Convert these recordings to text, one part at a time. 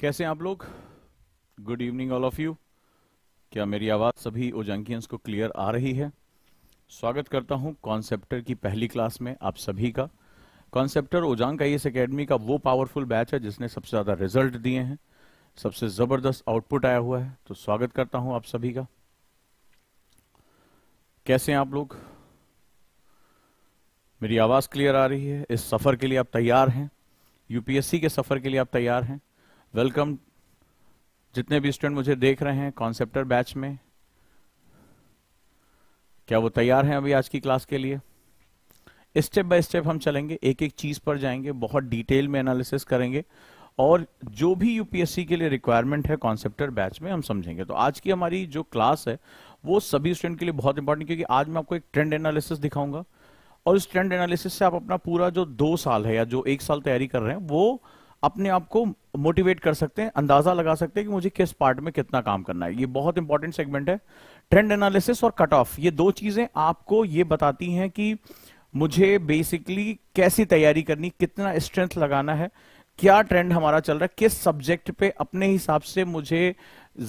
कैसे आप लोग good evening all of you क्या मेरी आवाज़ सभी ओजंकियंस को क्लियर आ रही है स्वागत करता हूं कॉन्सेप्टर की पहली क्लास में आप सभी का कॉन्सेप्टर ओजांग आई इस अकेडमी का वो पावरफुल बैच है जिसने सबसे ज़्यादा रिजल्ट दिए हैं सबसे ज़बरदस्त आउटपुट आया हुआ है तो स्वागत करता हूं आप सभी का कैसे आप लोग मेरी आवाज़ क्लियर आ रही है इस सफ़र के लिए आप तैयार हैं यूपीएससी के सफ़र के लिए आप तैयार हैं वेलकम जितने भी स्टूडेंट मुझे देख रहे हैं कॉन्सेप्टर बैच में क्या वो तैयार हैं अभी आज की क्लास के लिए स्टेप बाय स्टेप हम चलेंगे एक एक चीज पर जाएंगे बहुत डिटेल में एनालिसिस करेंगे और जो भी यूपीएससी के लिए रिक्वायरमेंट है कॉन्सेप्टर बैच में हम समझेंगे तो आज की हमारी जो क्लास है वो सभी स्टूडेंट के लिए बहुत इंपॉर्टेंट क्योंकि आज मैं आपको एक ट्रेंड एनालिसिस दिखाऊंगा और इस ट्रेंड एनालिसिस से आप अपना पूरा जो दो साल है या जो एक साल तैयारी कर रहे हैं वो अपने आप को मोटिवेट कर सकते हैं अंदाजा लगा सकते हैं कि मुझे किस पार्ट में कितना काम करना है ये बहुत इंपॉर्टेंट सेगमेंट है ट्रेंड एनालिसिस और कट ऑफ ये दो चीजें आपको ये बताती हैं कि मुझे बेसिकली कैसी तैयारी करनी कितना स्ट्रेंथ लगाना है क्या ट्रेंड हमारा चल रहा है किस सब्जेक्ट पे अपने हिसाब से मुझे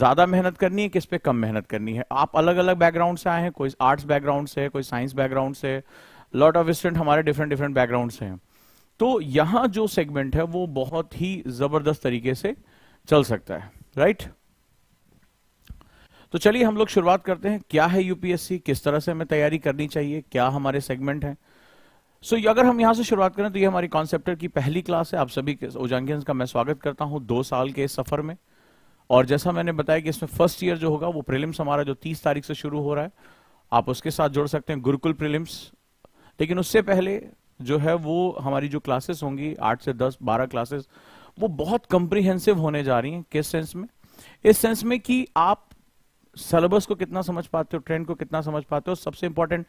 ज्यादा मेहनत करनी है किस पे कम मेहनत करनी है आप अलग अलग बैकग्राउंड से आए हैं कोई आर्ट्स बैकग्राउंड से कोई साइंस बैकग्राउंड से लॉट ऑफ स्टूडेंट हमारे डिफरेंट डिफरेंट बैकग्राउंड से हैं तो यहां जो सेगमेंट है वो बहुत ही जबरदस्त तरीके से चल सकता है राइट तो चलिए हम लोग शुरुआत करते हैं क्या है यूपीएससी किस तरह से हमें तैयारी करनी चाहिए क्या हमारे सेगमेंट है सो so, अगर हम यहां से शुरुआत करें तो ये हमारी कॉन्सेप्टर की पहली क्लास है आप सभी ओजांगियंस का मैं स्वागत करता हूं दो साल के इस सफर में और जैसा मैंने बताया कि इसमें फर्स्ट ईयर जो होगा वो प्रीलिम्स हमारा जो 30 तारीख से शुरू हो रहा है आप उसके साथ जोड़ सकते हैं गुरुकुल प्रीलिम्स लेकिन उससे पहले जो है वो हमारी जो क्लासेस होंगी आठ से दस बारह क्लासेस वो बहुत कंप्रीहेंसिव होने जा रही हैं किस सेंस में इस सेंस में कि आप सिलेबस को कितना समझ पाते हो ट्रेंड को कितना समझ पाते हो सबसे इंपॉर्टेंट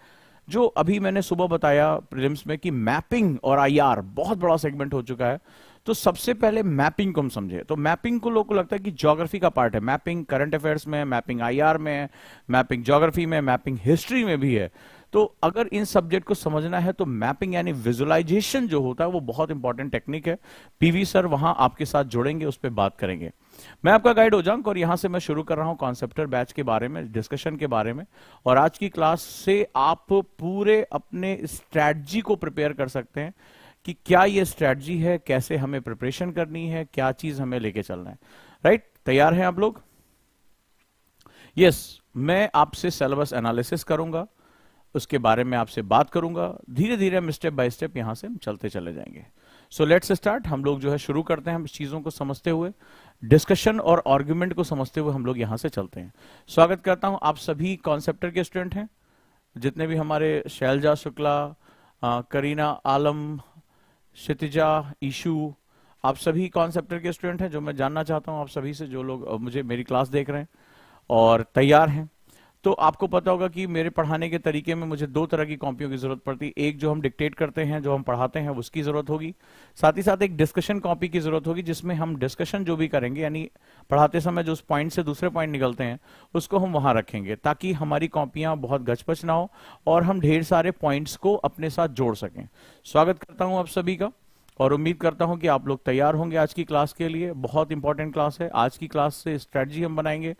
जो अभी मैंने सुबह बताया प्रिलिम्स में कि मैपिंग और आईआर बहुत बड़ा सेगमेंट हो चुका है तो सबसे पहले मैपिंग को हम समझे तो मैपिंग को लोगों को लगता है कि ज्योग्राफी का पार्ट है मैपिंग करंट अफेयर्स में मैपिंग आईआर में मैपिंग ज्योग्राफी में मैपिंग हिस्ट्री में भी है तो अगर इन सब्जेक्ट को समझना है तो मैपिंग यानी विजुअलाइजेशन जो होता है वो बहुत इंपॉर्टेंट टेक्निक है पीवी सर वहां आपके साथ जुड़ेंगे उस पर बात करेंगे मैं आपका गाइड हो जाऊंग और यहां से मैं शुरू कर रहा हूं कॉन्सेप्टर बैच के बारे में डिस्कशन के बारे में और आज की क्लास से आप पूरे अपने स्ट्रैटी को प्रिपेयर कर सकते हैं कि क्या ये स्ट्रैटी है कैसे हमें प्रिपरेशन करनी है क्या चीज हमें लेके चलना है राइट right? तैयार हैं आप लोग यस yes, मैं आपसे सिलेबस एनालिसिस करूंगा उसके बारे में आपसे बात करूंगा धीरे धीरे हम स्टेप बाय स्टेप यहाँ से हम चलते चले जाएंगे सो लेट्स स्टार्ट हम लोग जो है शुरू करते हैं हम चीज़ों को समझते हुए डिस्कशन और आर्ग्यूमेंट को समझते हुए हम लोग यहाँ से चलते हैं स्वागत करता हूँ आप सभी कॉन्सेप्टर के स्टूडेंट हैं जितने भी हमारे शैलजा शुक्ला करीना आलम क्षितिजा ईशू आप सभी कॉन्सेप्टर के स्टूडेंट हैं जो मैं जानना चाहता हूँ आप सभी से जो लोग मुझे मेरी क्लास देख रहे हैं और तैयार हैं तो आपको पता होगा कि मेरे पढ़ाने के तरीके में मुझे दो तरह की कॉपियों की जरूरत पड़ती है एक जो हम डिक्टेट करते हैं जो हम पढ़ाते हैं उसकी जरूरत होगी साथ ही साथ एक डिस्कशन कॉपी की जरूरत होगी जिसमें हम डिस्कशन जो भी करेंगे यानी पढ़ाते समय जो उस पॉइंट से दूसरे पॉइंट निकलते हैं उसको हम वहां रखेंगे ताकि हमारी कॉपियां बहुत गचपच ना हो और हम ढेर सारे पॉइंट्स को अपने साथ जोड़ सकें स्वागत करता हूँ आप सभी का और उम्मीद करता हूं कि आप लोग तैयार होंगे आज की क्लास के लिए बहुत इंपॉर्टेंट क्लास है आज की क्लास से स्ट्रेटजी हम बनाएंगे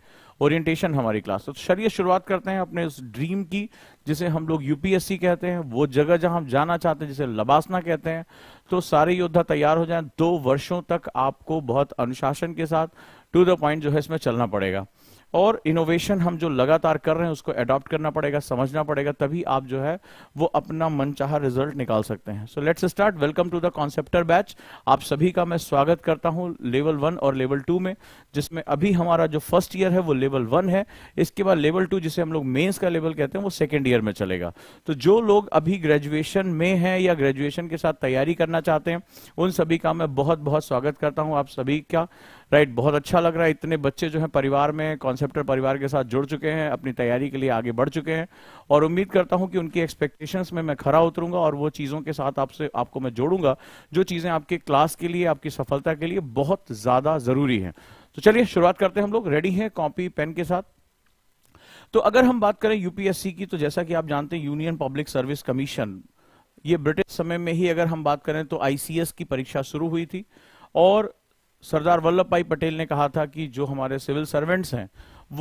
ओरिएंटेशन हमारी क्लास तो चलिए शुरुआत करते हैं अपने उस ड्रीम की जिसे हम लोग यूपीएससी कहते हैं वो जगह जहां हम जाना चाहते हैं जिसे लबासना कहते हैं तो सारे योद्धा तैयार हो जाएं दो वर्षों तक आपको बहुत अनुशासन के साथ टू द पॉइंट जो है इसमें चलना पड़ेगा और इनोवेशन हम जो लगातार कर रहे हैं उसको एडॉप्ट करना पड़ेगा समझना पड़ेगा तभी आप जो है वो अपना मनचाहा रिजल्ट निकाल सकते हैं so let's start welcome to the conceptor batch आप सभी का मैं स्वागत करता हूं लेवल वन और लेवल टू में जिसमें अभी हमारा जो फर्स्ट ईयर है वो लेवल वन है इसके बाद लेवल टू जिसे हम लोग मेन्स का लेवल कहते हैं वो सेकेंड ईयर में चलेगा तो जो लोग अभी ग्रेजुएशन में है या ग्रेजुएशन के साथ तैयारी करना चाहते हैं उन सभी का मैं बहुत बहुत स्वागत करता हूँ आप सभी का राइट बहुत अच्छा लग रहा है इतने बच्चे जो हैं परिवार में कॉन्सेप्टर परिवार के साथ जुड़ चुके हैं अपनी तैयारी के लिए आगे बढ़ चुके हैं और उम्मीद करता हूं कि उनकी एक्सपेक्टेशंस में मैं खरा उतरूंगा और वो चीज़ों के साथ आपसे आपको मैं जोड़ूंगा जो चीज़ें आपके क्लास के लिए आपकी सफलता के लिए बहुत ज़्यादा ज़रूरी है तो चलिए शुरुआत करते हैं हम लोग रेडी हैं कॉपी पेन के साथ तो अगर हम बात करें यूपीएससी की तो जैसा कि आप जानते हैं यूनियन पब्लिक सर्विस कमीशन ये ब्रिटिश समय में ही अगर हम बात करें तो आईसीएस की परीक्षा शुरू हुई थी और सरदार वल्लभ भाई पटेल ने कहा था कि जो हमारे सिविल सर्वेंट्स हैं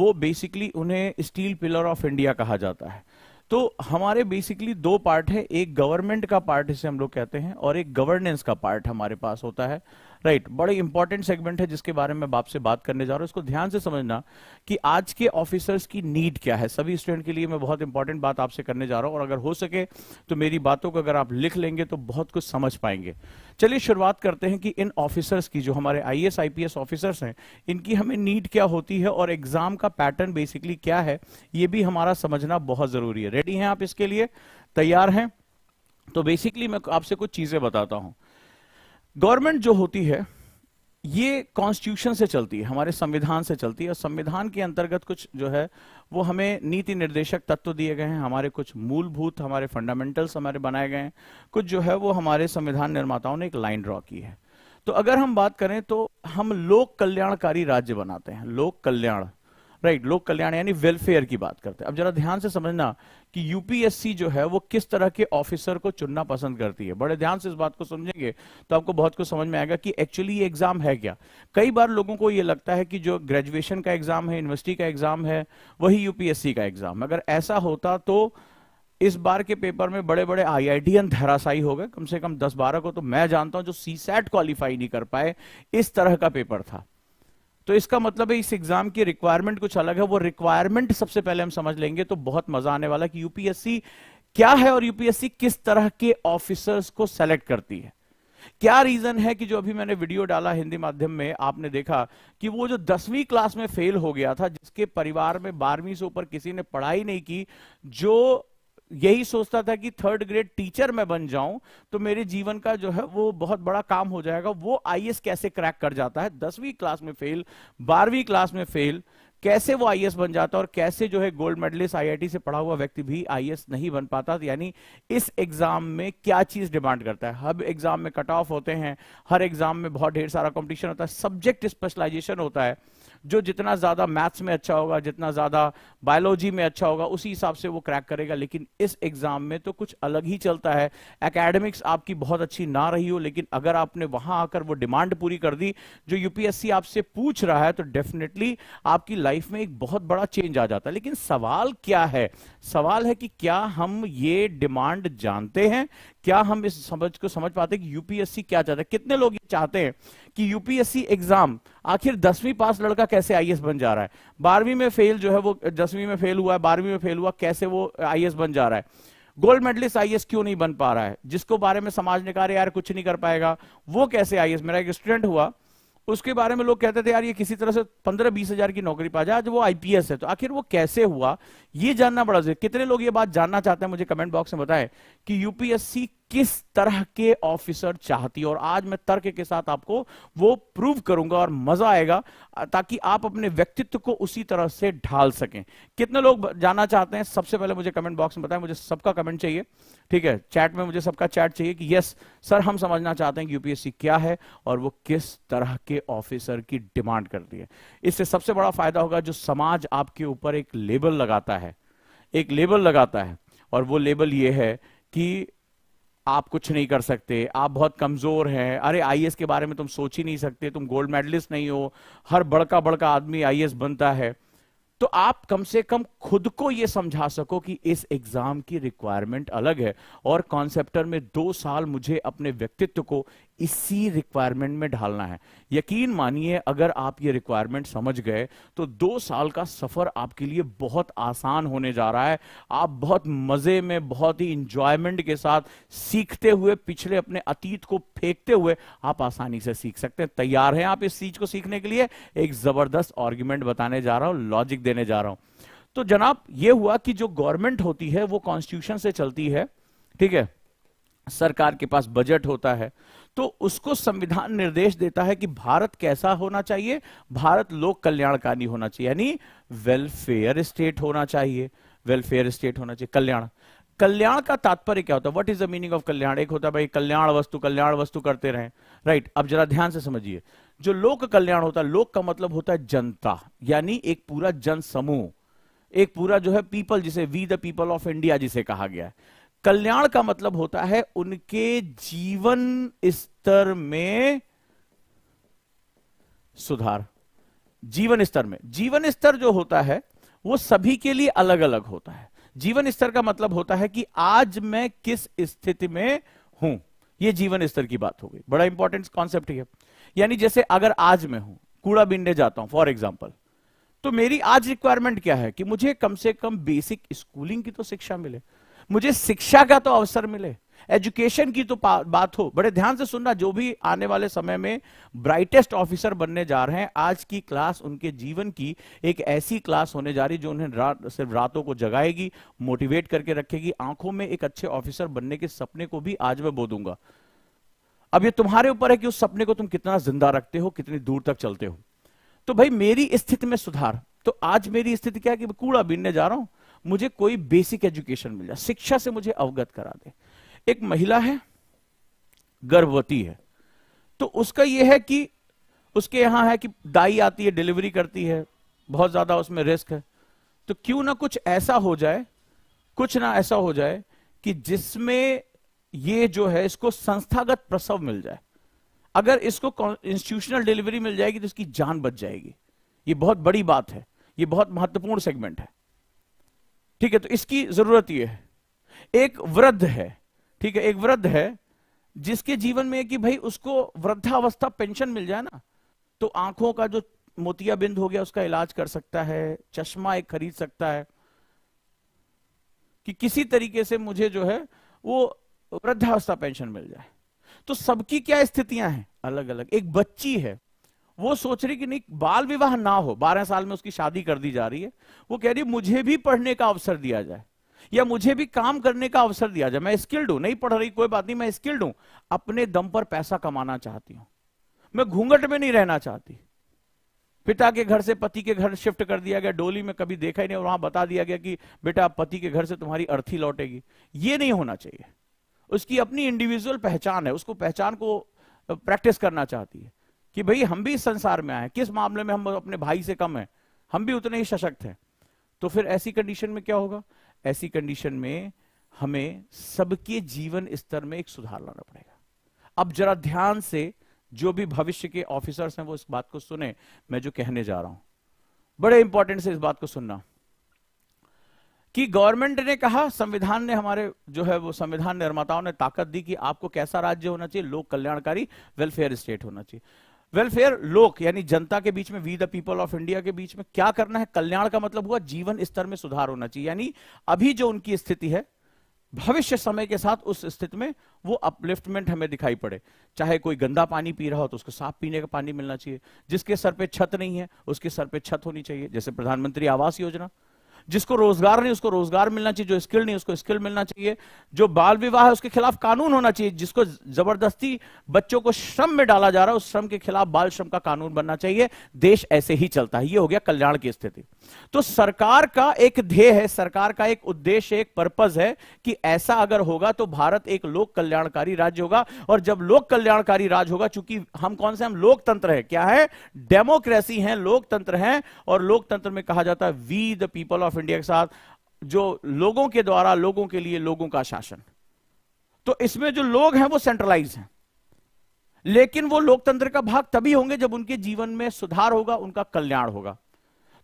वो बेसिकली उन्हें स्टील पिलर ऑफ इंडिया कहा जाता है तो हमारे बेसिकली दो पार्ट है एक गवर्नमेंट का पार्ट इसे हम लोग कहते हैं और एक गवर्नेंस का पार्ट हमारे पास होता है राइट right, बड़े इंपॉर्टेंट सेगमेंट है जिसके बारे में आपसे बात करने जा रहा हूं इसको ध्यान से समझना कि आज के ऑफिसर्स की नीड क्या है सभी स्टूडेंट के लिए मैं बहुत इंपॉर्टेंट बात आपसे करने जा रहा हूँ और अगर हो सके तो मेरी बातों को अगर आप लिख लेंगे तो बहुत कुछ समझ पाएंगे चलिए शुरुआत करते हैं कि इन ऑफिसर्स की जो हमारे आई एस ऑफिसर्स हैं इनकी हमें नीड क्या होती है और एग्जाम का पैटर्न बेसिकली क्या है ये भी हमारा समझना बहुत जरूरी है रेडी हैं आप इसके लिए तैयार हैं तो बेसिकली मैं आपसे कुछ चीजें बताता हूं गवर्नमेंट जो होती है ये कॉन्स्टिट्यूशन से चलती है हमारे संविधान से चलती है और संविधान के अंतर्गत कुछ जो है वो हमें नीति निर्देशक तत्व दिए गए हैं हमारे कुछ मूलभूत हमारे फंडामेंटल्स हमारे बनाए गए हैं कुछ जो है वो हमारे संविधान निर्माताओं ने एक लाइन ड्रॉ की है तो अगर हम बात करें तो हम लोक कल्याणकारी राज्य बनाते हैं लोक कल्याण राइट लोक कल्याण यानी वेलफेयर की बात करते हैं अब जरा ध्यान से समझना कि यूपीएससी जो है वो किस तरह के ऑफिसर को चुनना पसंद करती है बड़े ध्यान से इस बात को समझेंगे तो आपको बहुत कुछ समझ में आएगा कि एक्चुअली ये एग्जाम है क्या कई बार लोगों को ये लगता है कि जो ग्रेजुएशन का एग्जाम है यूनिवर्सिटी का एग्जाम है वही यूपीएससी का एग्जाम अगर ऐसा होता तो इस बार के पेपर में बड़े बड़े आईआईटीएन धराशायी हो गए कम से कम दस बारह को तो मैं जानता हूं जो सैट क्वालिफाई नहीं कर पाए इस तरह का पेपर था तो इसका मतलब है इस एग्जाम की रिक्वायरमेंट कुछ अलग है वो रिक्वायरमेंट सबसे पहले हम समझ लेंगे तो बहुत मजा आने वाला कि यूपीएससी क्या है और यूपीएससी किस तरह के ऑफिसर्स को सेलेक्ट करती है क्या रीजन है कि जो अभी मैंने वीडियो डाला हिंदी माध्यम में आपने देखा कि वो जो दसवीं क्लास में फेल हो गया था जिसके परिवार में बारहवीं से ऊपर किसी ने पढ़ाई नहीं की जो यही सोचता था कि थर्ड ग्रेड टीचर मैं बन जाऊं तो मेरे जीवन का जो है वो बहुत बड़ा काम हो जाएगा वो आईएएस कैसे क्रैक कर जाता है दसवीं क्लास में फेल बारहवीं क्लास में फेल कैसे वो आईएएस बन जाता है और कैसे जो है गोल्ड मेडलिस्ट आईआईटी से पढ़ा हुआ व्यक्ति भी आईएएस नहीं बन पाता यानी इस एग्जाम में क्या चीज डिमांड करता है हर एग्जाम में कट ऑफ होते हैं हर एग्जाम में बहुत ढेर सारा कॉम्पिटिशन होता है सब्जेक्ट स्पेशलाइजेशन होता है जो जितना ज़्यादा मैथ्स में अच्छा होगा जितना ज़्यादा बायोलॉजी में अच्छा होगा उसी हिसाब से वो क्रैक करेगा लेकिन इस एग्ज़ाम में तो कुछ अलग ही चलता है एकेडमिक्स आपकी बहुत अच्छी ना रही हो लेकिन अगर आपने वहां आकर वो डिमांड पूरी कर दी जो यूपीएससी आपसे पूछ रहा है तो डेफिनेटली आपकी लाइफ में एक बहुत बड़ा चेंज आ जाता है लेकिन सवाल क्या है सवाल है कि क्या हम ये डिमांड जानते हैं क्या हम इस समझ को समझ पाते कि यूपीएससी क्या चाहता है कितने लोग ये चाहते हैं कि यूपीएससी एग्जाम आखिर दसवीं पास लड़का कैसे आई बन जा रहा है बारहवीं में फेल जो है वो दसवीं में फेल हुआ है बारहवीं में फेल हुआ कैसे वो आई बन जा रहा है गोल्ड मेडलिस्ट आईएएस क्यों नहीं बन पा रहा है जिसको बारे में समाज ने कहा यार कुछ नहीं कर पाएगा वो कैसे आईएएस मेरा एक स्टूडेंट हुआ उसके बारे में लोग कहते थे यार ये किसी तरह से पंद्रह बीस हजार की नौकरी पा जाए आज वो आईपीएस है तो आखिर वो कैसे हुआ ये जानना बड़ा जरूरी कितने लोग ये बात जानना चाहते हैं मुझे कमेंट बॉक्स में बताएं कि यूपीएससी किस तरह के ऑफिसर चाहती है और आज मैं तर्क के साथ आपको वो प्रूव करूंगा और मजा आएगा ताकि आप अपने व्यक्तित्व को उसी तरह से ढाल सकें कितने लोग जाना चाहते हैं सबसे पहले मुझे कमेंट बॉक्स में बताएं मुझे सबका कमेंट चाहिए ठीक है चैट में मुझे सबका चैट चाहिए कि यस सर हम समझना चाहते हैं कि यूपीएससी क्या है और वो किस तरह के ऑफिसर की डिमांड करती है इससे सबसे बड़ा फायदा होगा जो समाज आपके ऊपर एक लेबल लगाता है एक लेबल लगाता है और वो लेबल ये है कि आप कुछ नहीं कर सकते आप बहुत कमजोर हैं अरे आईएएस के बारे में तुम सोच ही नहीं सकते तुम गोल्ड मेडलिस्ट नहीं हो हर बड़का बड़का आदमी आईएएस बनता है तो आप कम से कम खुद को यह समझा सको कि इस एग्जाम की रिक्वायरमेंट अलग है और कॉन्सेप्टर में दो साल मुझे अपने व्यक्तित्व को इसी रिक्वायरमेंट में ढालना है यकीन मानिए अगर आप ये रिक्वायरमेंट समझ गए तो दो साल का सफर आपके लिए बहुत आसान होने जा रहा है आप बहुत मजे में बहुत ही इंजॉयमेंट के साथ सीखते हुए पिछले अपने अतीत को फेंकते हुए आप आसानी से सीख सकते हैं तैयार हैं आप इस चीज को सीखने के लिए एक जबरदस्त आर्ग्यूमेंट बताने जा रहा हूं लॉजिक देने जा रहा हूं तो जनाब यह हुआ कि जो गवर्नमेंट होती है वो कॉन्स्टिट्यूशन से चलती है ठीक है सरकार के पास बजट होता है तो उसको संविधान निर्देश देता है कि भारत कैसा होना चाहिए भारत लोक कल्याणकारी होना चाहिए यानी वेलफेयर स्टेट होना चाहिए वेलफेयर स्टेट होना चाहिए कल्याण कल्याण का तात्पर्य क्या होता है what is the meaning of kalyan एक होता है भाई कल्याण वस्तु कल्याण वस्तु करते रहे राइट right, अब जरा ध्यान से समझिए जो लोक कल्याण होता है लोक का मतलब होता है जनता यानी एक पूरा जन समूह एक पूरा जो है पीपल जिसे we the people of India जिसे कहा गया है कल्याण का मतलब होता है उनके जीवन स्तर में सुधार जीवन स्तर में जीवन स्तर जो होता है वो सभी के लिए अलग अलग होता है जीवन स्तर का मतलब होता है कि आज मैं किस स्थिति में हूं ये जीवन स्तर की बात हो गई बड़ा इंपॉर्टेंट कॉन्सेप्ट है यानी जैसे अगर आज मैं हूं कूड़ा बीनने जाता हूं फॉर एग्जाम्पल तो मेरी आज रिक्वायरमेंट क्या है कि मुझे कम से कम बेसिक स्कूलिंग की तो शिक्षा मिले मुझे शिक्षा का तो अवसर मिले एजुकेशन की तो बात हो बड़े ध्यान से सुनना जो भी आने वाले समय में ब्राइटेस्ट ऑफिसर बनने जा रहे हैं आज की क्लास उनके जीवन की एक ऐसी क्लास होने जा रही जो उन्हें रा, सिर्फ रातों को जगाएगी मोटिवेट करके रखेगी आंखों में एक अच्छे ऑफिसर बनने के सपने को भी आज मैं बो दूंगा अब ये तुम्हारे ऊपर है कि उस सपने को तुम कितना जिंदा रखते हो कितनी दूर तक चलते हो तो भाई मेरी स्थिति में सुधार तो आज मेरी स्थिति क्या है कि कूड़ा बीनने जा रहा हूं मुझे कोई बेसिक एजुकेशन मिल जाए शिक्षा से मुझे अवगत करा दे एक महिला है गर्भवती है तो उसका यह है कि उसके यहां है कि दाई आती है डिलीवरी करती है बहुत ज्यादा उसमें रिस्क है तो क्यों ना कुछ ऐसा हो जाए कुछ ना ऐसा हो जाए कि जिसमें ये जो है इसको संस्थागत प्रसव मिल जाए अगर इसको इंस्टीट्यूशनल डिलीवरी मिल जाएगी तो इसकी जान बच जाएगी ये बहुत बड़ी बात है ये बहुत महत्वपूर्ण सेगमेंट है ठीक है तो इसकी जरूरत यह है एक वृद्ध है ठीक है एक वृद्ध है जिसके जीवन में कि भाई उसको वृद्धावस्था पेंशन मिल जाए ना तो आंखों का जो मोतियाबिंद हो गया उसका इलाज कर सकता है चश्मा एक खरीद सकता है कि किसी तरीके से मुझे जो है वो वृद्धावस्था पेंशन मिल जाए तो सबकी क्या स्थितियां हैं अलग अलग एक बच्ची है वो सोच रही कि नहीं बाल विवाह ना हो बारह साल में उसकी शादी कर दी जा रही है वो कह रही मुझे भी पढ़ने का अवसर दिया जाए या मुझे भी काम करने का अवसर दिया जाए मैं स्किल्ड हूं नहीं पढ़ रही कोई बात नहीं मैं स्किल्ड हूं अपने दम पर पैसा कमाना चाहती हूं मैं घूंघट में नहीं रहना चाहती पिता के घर से पति के घर शिफ्ट कर दिया गया डोली में कभी देखा ही नहीं वहां बता दिया गया कि बेटा पति के घर से तुम्हारी अर्थी लौटेगी ये नहीं होना चाहिए उसकी अपनी इंडिविजुअल पहचान है उसको पहचान को प्रैक्टिस करना चाहती है कि भाई हम भी इस संसार में आए किस मामले में हम अपने भाई से कम है हम भी उतने ही सशक्त हैं तो फिर ऐसी कंडीशन में क्या होगा ऐसी कंडीशन में हमें सबके जीवन स्तर में एक सुधार लाना पड़ेगा अब जरा ध्यान से जो भी भविष्य के ऑफिसर्स हैं वो इस बात को सुने मैं जो कहने जा रहा हूं बड़े इंपॉर्टेंट से इस बात को सुनना कि गवर्नमेंट ने कहा संविधान ने हमारे जो है वो संविधान निर्माताओं ने ताकत दी कि आपको कैसा राज्य होना चाहिए लोक कल्याणकारी वेलफेयर स्टेट होना चाहिए वेलफेयर लोक यानी जनता के बीच में we the people of India के बीच में क्या करना है कल्याण का मतलब हुआ जीवन स्तर में सुधार होना चाहिए यानी अभी जो उनकी स्थिति है भविष्य समय के साथ उस स्थिति में वो अपलिफ्टमेंट हमें दिखाई पड़े चाहे कोई गंदा पानी पी रहा हो तो उसको साफ पीने का पानी मिलना चाहिए जिसके सर पे छत नहीं है उसके सर पे छत होनी चाहिए जैसे प्रधानमंत्री आवास योजना जिसको रोजगार नहीं उसको रोजगार मिलना चाहिए जो स्किल नहीं उसको स्किल मिलना चाहिए जो बाल विवाह है उसके खिलाफ कानून होना चाहिए जिसको जबरदस्ती बच्चों को श्रम में डाला जा रहा है उस श्रम के खिलाफ बाल श्रम का कानून बनना चाहिए देश ऐसे ही चलता है ये हो गया कल्याण की स्थिति तो सरकार का एक ध्येय है सरकार का एक उद्देश्य एक पर्पज है कि ऐसा अगर होगा तो भारत एक लोक कल्याणकारी राज्य होगा और जब लोक कल्याणकारी राज्य होगा चूंकि हम कौन से हम लोकतंत्र है क्या है डेमोक्रेसी है लोकतंत्र है और लोकतंत्र में कहा जाता है we the people of of India के साथ जो लोगों के द्वारा लोगों के लिए लोगों का शासन तो इसमें जो लोग हैं वो सेंट्रलाइज हैं लेकिन वो लोकतंत्र का भाग तभी होंगे जब उनके जीवन में सुधार होगा उनका कल्याण होगा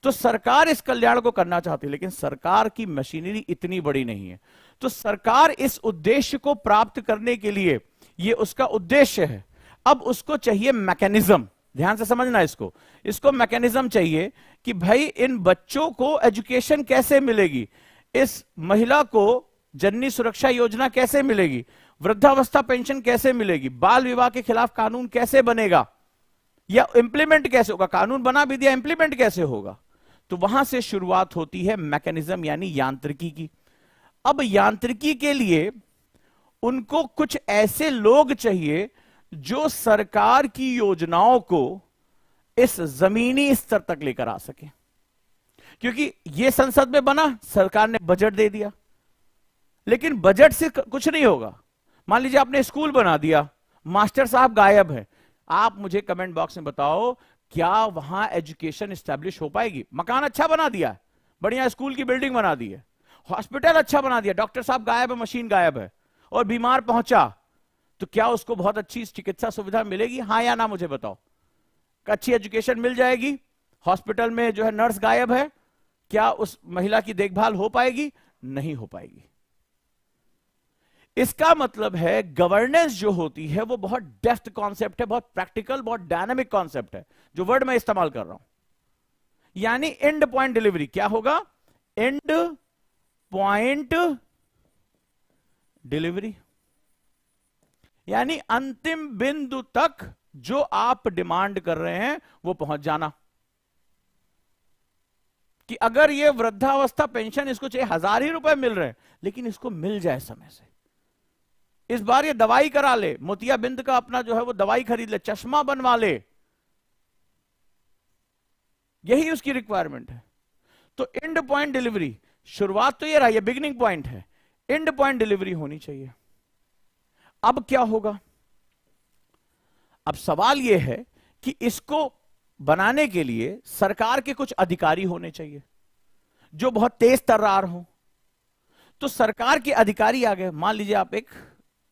तो सरकार इस कल्याण को करना चाहती है लेकिन सरकार की मशीनरी इतनी बड़ी नहीं है तो सरकार इस उद्देश्य को प्राप्त करने के लिए ये उसका उद्देश्य है अब उसको चाहिए मैकेनिज्म ध्यान से समझना इसको इसको मैकेनिज्म चाहिए कि भाई इन बच्चों को एजुकेशन कैसे मिलेगी इस महिला को जननी सुरक्षा योजना कैसे मिलेगी वृद्धावस्था पेंशन कैसे मिलेगी बाल विवाह के खिलाफ कानून कैसे बनेगा या इंप्लीमेंट कैसे होगा कानून बना भी दिया इंप्लीमेंट कैसे होगा तो वहां से शुरुआत होती है मैकेनिज्म यानी यांत्रिकी की अब यांत्रिकी के लिए उनको कुछ ऐसे लोग चाहिए जो सरकार की योजनाओं को इस जमीनी स्तर तक लेकर आ सके क्योंकि यह संसद में बना सरकार ने बजट दे दिया लेकिन बजट से कुछ नहीं होगा मान लीजिए आपने स्कूल बना दिया मास्टर साहब गायब है आप मुझे कमेंट बॉक्स में बताओ क्या वहां एजुकेशन स्टैब्लिश हो पाएगी मकान अच्छा बना दिया है बढ़िया स्कूल की बिल्डिंग बना दी है हॉस्पिटल अच्छा बना दिया डॉक्टर साहब गायब है मशीन गायब है और बीमार पहुंचा तो क्या उसको बहुत अच्छी चिकित्सा सुविधा मिलेगी हाँ या ना मुझे बताओ अच्छी एजुकेशन मिल जाएगी हॉस्पिटल में जो है नर्स गायब है क्या उस महिला की देखभाल हो पाएगी नहीं हो पाएगी इसका मतलब है गवर्नेंस जो होती है वो बहुत डेफ्थ कॉन्सेप्ट है बहुत प्रैक्टिकल बहुत डायनामिक कॉन्सेप्ट है जो वर्ड मैं इस्तेमाल कर रहा हूं यानी एंड पॉइंट डिलीवरी क्या होगा एंड पॉइंट डिलीवरी यानी अंतिम बिंदु तक जो आप डिमांड कर रहे हैं वो पहुंच जाना कि अगर ये वृद्धावस्था पेंशन इसको चाहिए हजार ही रुपए मिल रहे हैं लेकिन इसको मिल जाए समय से इस बार ये दवाई करा ले मोतियाबिंद का अपना जो है वो दवाई खरीद ले चश्मा बनवा ले यही उसकी रिक्वायरमेंट है तो एंड पॉइंट डिलीवरी शुरुआत तो ये रहा है बिगिनिंग पॉइंट है एंड पॉइंट डिलीवरी होनी चाहिए अब क्या होगा अब सवाल यह है कि इसको बनाने के लिए सरकार के कुछ अधिकारी होने चाहिए जो बहुत तेज तर्रार हो तो सरकार के अधिकारी आ गए मान लीजिए आप एक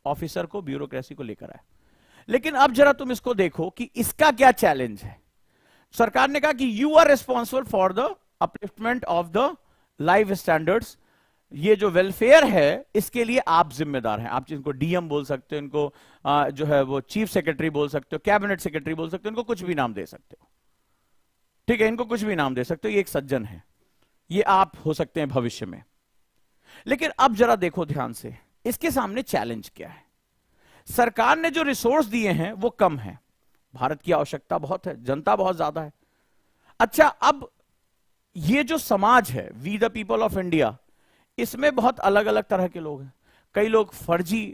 ऑफिसर को ब्यूरोक्रेसी को लेकर आए लेकिन अब जरा तुम इसको देखो कि इसका क्या चैलेंज है सरकार ने कहा कि you are responsible for the upliftment of the life standards ये जो वेलफेयर है इसके लिए आप जिम्मेदार हैं आप जिनको डीएम बोल सकते हो इनको आ, जो है वो चीफ सेक्रेटरी बोल सकते हो कैबिनेट सेक्रेटरी बोल सकते हो इनको कुछ भी नाम दे सकते हो ठीक है इनको कुछ भी नाम दे सकते हो ये एक सज्जन है ये आप हो सकते हैं भविष्य में लेकिन अब जरा देखो ध्यान से इसके सामने चैलेंज क्या है सरकार ने जो रिसोर्स दिए हैं वो कम है भारत की आवश्यकता बहुत है जनता बहुत ज्यादा है अच्छा अब ये जो समाज है we the people of India इसमें बहुत अलग अलग तरह के लोग हैं कई लोग फर्जी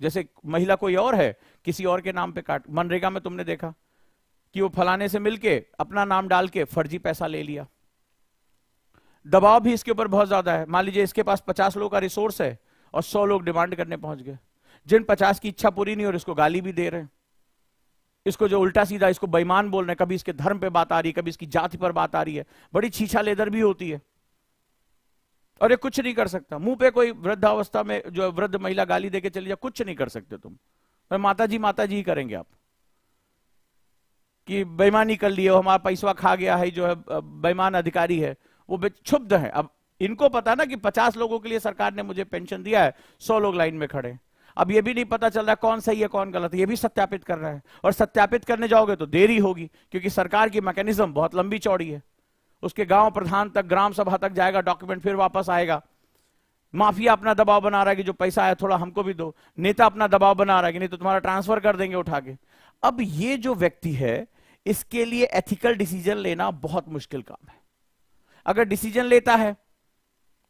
जैसे महिला कोई और है किसी और के नाम पे काट मनरेगा में तुमने देखा कि वो फलाने से मिलके अपना नाम डाल के फर्जी पैसा ले लिया दबाव भी इसके ऊपर बहुत ज्यादा है मान लीजिए इसके पास पचास लोगों का रिसोर्स है और सौ लोग डिमांड करने पहुंच गए जिन पचास की इच्छा पूरी नहीं और इसको गाली भी दे रहे हैं इसको जो उल्टा सीधा इसको बेईमान बोल रहे हैं कभी इसके धर्म पे बात आ रही है कभी इसकी जाति पर बात आ रही है बड़ी छीछा लेदर भी होती है और ये कुछ नहीं कर सकता मुंह पे कोई वृद्धावस्था में जो वृद्ध महिला गाली देके चली जाए कुछ नहीं कर सकते तुम तो माता जी माता जी ही करेंगे आप कि बेईमानी कर लिए हमारा पैसवा खा गया है जो है बेईमान अधिकारी है वो क्षुब्ध है अब इनको पता ना कि पचास लोगों के लिए सरकार ने मुझे पेंशन दिया है सौ लोग लाइन में खड़े अब ये भी नहीं पता चल रहा कौन सही है कौन गलत है ये भी सत्यापित कर रहा है और सत्यापित करने जाओगे तो देरी होगी क्योंकि सरकार की मैकेनिज्म बहुत लंबी चौड़ी है उसके गांव प्रधान तक ग्राम सभा तक जाएगा डॉक्यूमेंट फिर वापस आएगा माफिया अपना दबाव बना रहा है कि जो पैसा आया थोड़ा हमको भी दो नेता अपना दबाव बना रहा है कि नहीं तो तुम्हारा ट्रांसफर कर देंगे उठा के अब ये जो व्यक्ति है इसके लिए एथिकल डिसीजन लेना बहुत मुश्किल काम है अगर डिसीजन लेता है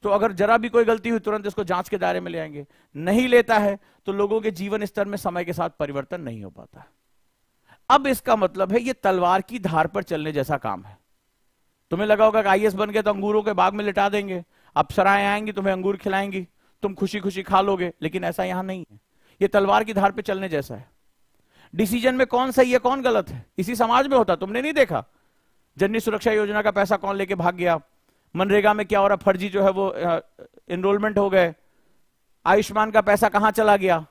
तो अगर जरा भी कोई गलती हुई तुरंत इसको जांच के दायरे में ले आएंगे नहीं लेता है तो लोगों के जीवन स्तर में समय के साथ परिवर्तन नहीं हो पाता अब इसका मतलब है ये तलवार की धार पर चलने जैसा काम है तुम्हें लगा होगा कि एस बन गए तो अंगूरों के बाग में लिटा देंगे अप्सराएं आएंगी तुम्हें अंगूर खिलाएंगी तुम खुशी खुशी खा लोगे लेकिन ऐसा यहां नहीं है ये तलवार की धार पे चलने जैसा है डिसीजन में कौन सही है कौन गलत है इसी समाज में होता तुमने नहीं देखा जननी सुरक्षा योजना का पैसा कौन लेके भाग गया मनरेगा में क्या हो रहा फर्जी जो है वो इनरोलमेंट हो गए आयुष्मान का पैसा कहां चला गया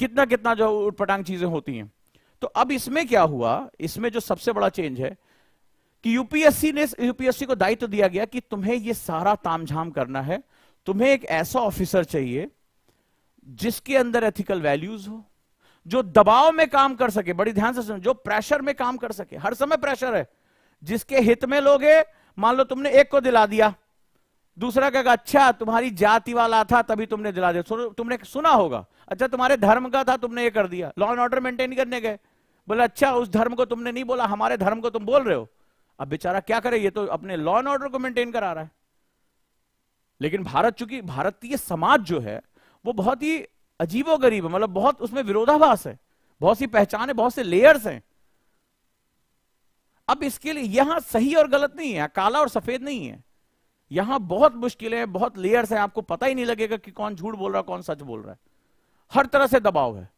कितना कितना जो उठपटांग चीजें होती हैं तो अब इसमें क्या हुआ इसमें जो सबसे बड़ा चेंज है कि यूपीएससी ने यूपीएससी को दायित्व तो दिया गया कि तुम्हें यह सारा तामझाम करना है तुम्हें एक ऐसा ऑफिसर चाहिए जिसके अंदर एथिकल वैल्यूज हो जो दबाव में काम कर सके बड़ी ध्यान से सुनो जो प्रेशर में काम कर सके हर समय प्रेशर है जिसके हित में लोगे मान लो तुमने एक को दिला दिया दूसरा कहेगा अच्छा तुम्हारी जाति वाला था तभी तुमने दिला दिया तुमने सुना होगा अच्छा तुम्हारे धर्म का था तुमने ये कर दिया लॉ एंड ऑर्डर मेंटेन करने गए बोला अच्छा उस धर्म को तुमने नहीं बोला हमारे धर्म को तुम बोल रहे हो अब बेचारा क्या करे ये तो अपने लॉ एंड ऑर्डर को मेंटेन करा रहा है लेकिन भारत चूंकि भारतीय समाज जो है वो बहुत ही अजीबो गरीब है मतलब बहुत उसमें विरोधाभास है बहुत सी पहचान है बहुत से लेयर्स हैं अब इसके लिए यहां सही और गलत नहीं है काला और सफेद नहीं है यहां बहुत मुश्किलें हैं बहुत लेयर्स हैं आपको पता ही नहीं लगेगा कि कौन झूठ बोल रहा है कौन सच बोल रहा है हर तरह से दबाव है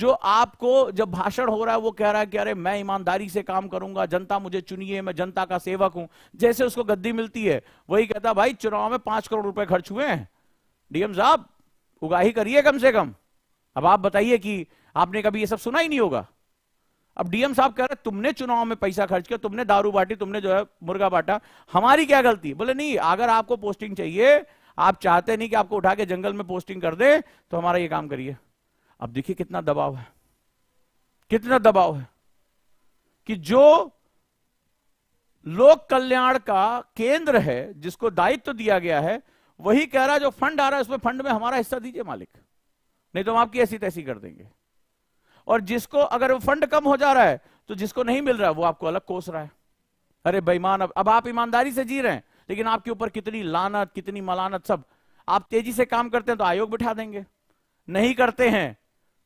जो आपको जब भाषण हो रहा है वो कह रहा है कि अरे मैं ईमानदारी से काम करूंगा जनता मुझे चुनिए मैं जनता का सेवक हूं जैसे उसको गद्दी मिलती है वही कहता भाई चुनाव में पांच करोड़ रुपए खर्च हुए हैं डीएम साहब उगाही करिए कम से कम अब आप बताइए कि आपने कभी ये सब सुना ही नहीं होगा अब डीएम साहब कह रहे तुमने चुनाव में पैसा खर्च किया तुमने दारू बांटी तुमने जो है मुर्गा बांटा हमारी क्या गलती बोले नहीं अगर आपको पोस्टिंग चाहिए आप चाहते नहीं कि आपको उठा के जंगल में पोस्टिंग कर दे तो हमारा ये काम करिए अब देखिए कितना दबाव है कितना दबाव है कि जो लोक कल्याण का केंद्र है जिसको दायित्व तो दिया गया है वही कह रहा है जो फंड आ रहा है उसमें फंड में हमारा हिस्सा दीजिए मालिक नहीं तो हम आपकी ऐसी तैसी कर देंगे और जिसको अगर वो फंड कम हो जा रहा है तो जिसको नहीं मिल रहा है वो आपको अलग कोस रहा है अरे बेईमान अब अब आप ईमानदारी से जी रहे हैं लेकिन आपके ऊपर कितनी लानत कितनी मलानत सब आप तेजी से काम करते हैं तो आयोग बिठा देंगे नहीं करते हैं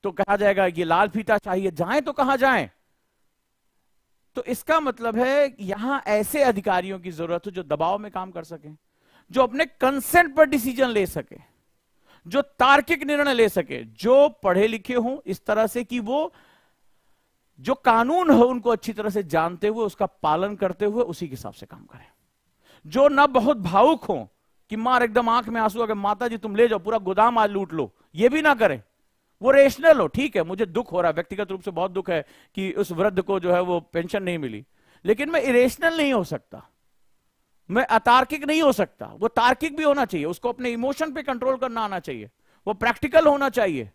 तो कहा जाएगा ये लाल फीता चाहिए जाए तो कहां जाए तो इसका मतलब है यहां ऐसे अधिकारियों की जरूरत है जो दबाव में काम कर सके जो अपने कंसेंट पर डिसीजन ले सके जो तार्किक निर्णय ले सके जो पढ़े लिखे हों इस तरह से कि वो जो कानून है उनको अच्छी तरह से जानते हुए उसका पालन करते हुए उसी के हिसाब से काम करें जो ना बहुत भावुक हो कि मार एकदम आंख में आंसू अगर माता जी तुम ले जाओ पूरा गोदाम आज लूट लो ये भी ना करें वो रेशनल हो ठीक है मुझे दुख हो रहा है व्यक्तिगत रूप से बहुत दुख है कि उस वृद्ध को जो है वो पेंशन नहीं मिली लेकिन मैं इरेशनल नहीं हो सकता मैं अतार्किक नहीं हो सकता वो तार्किक भी होना चाहिए उसको अपने इमोशन पे कंट्रोल करना आना चाहिए वो प्रैक्टिकल होना चाहिए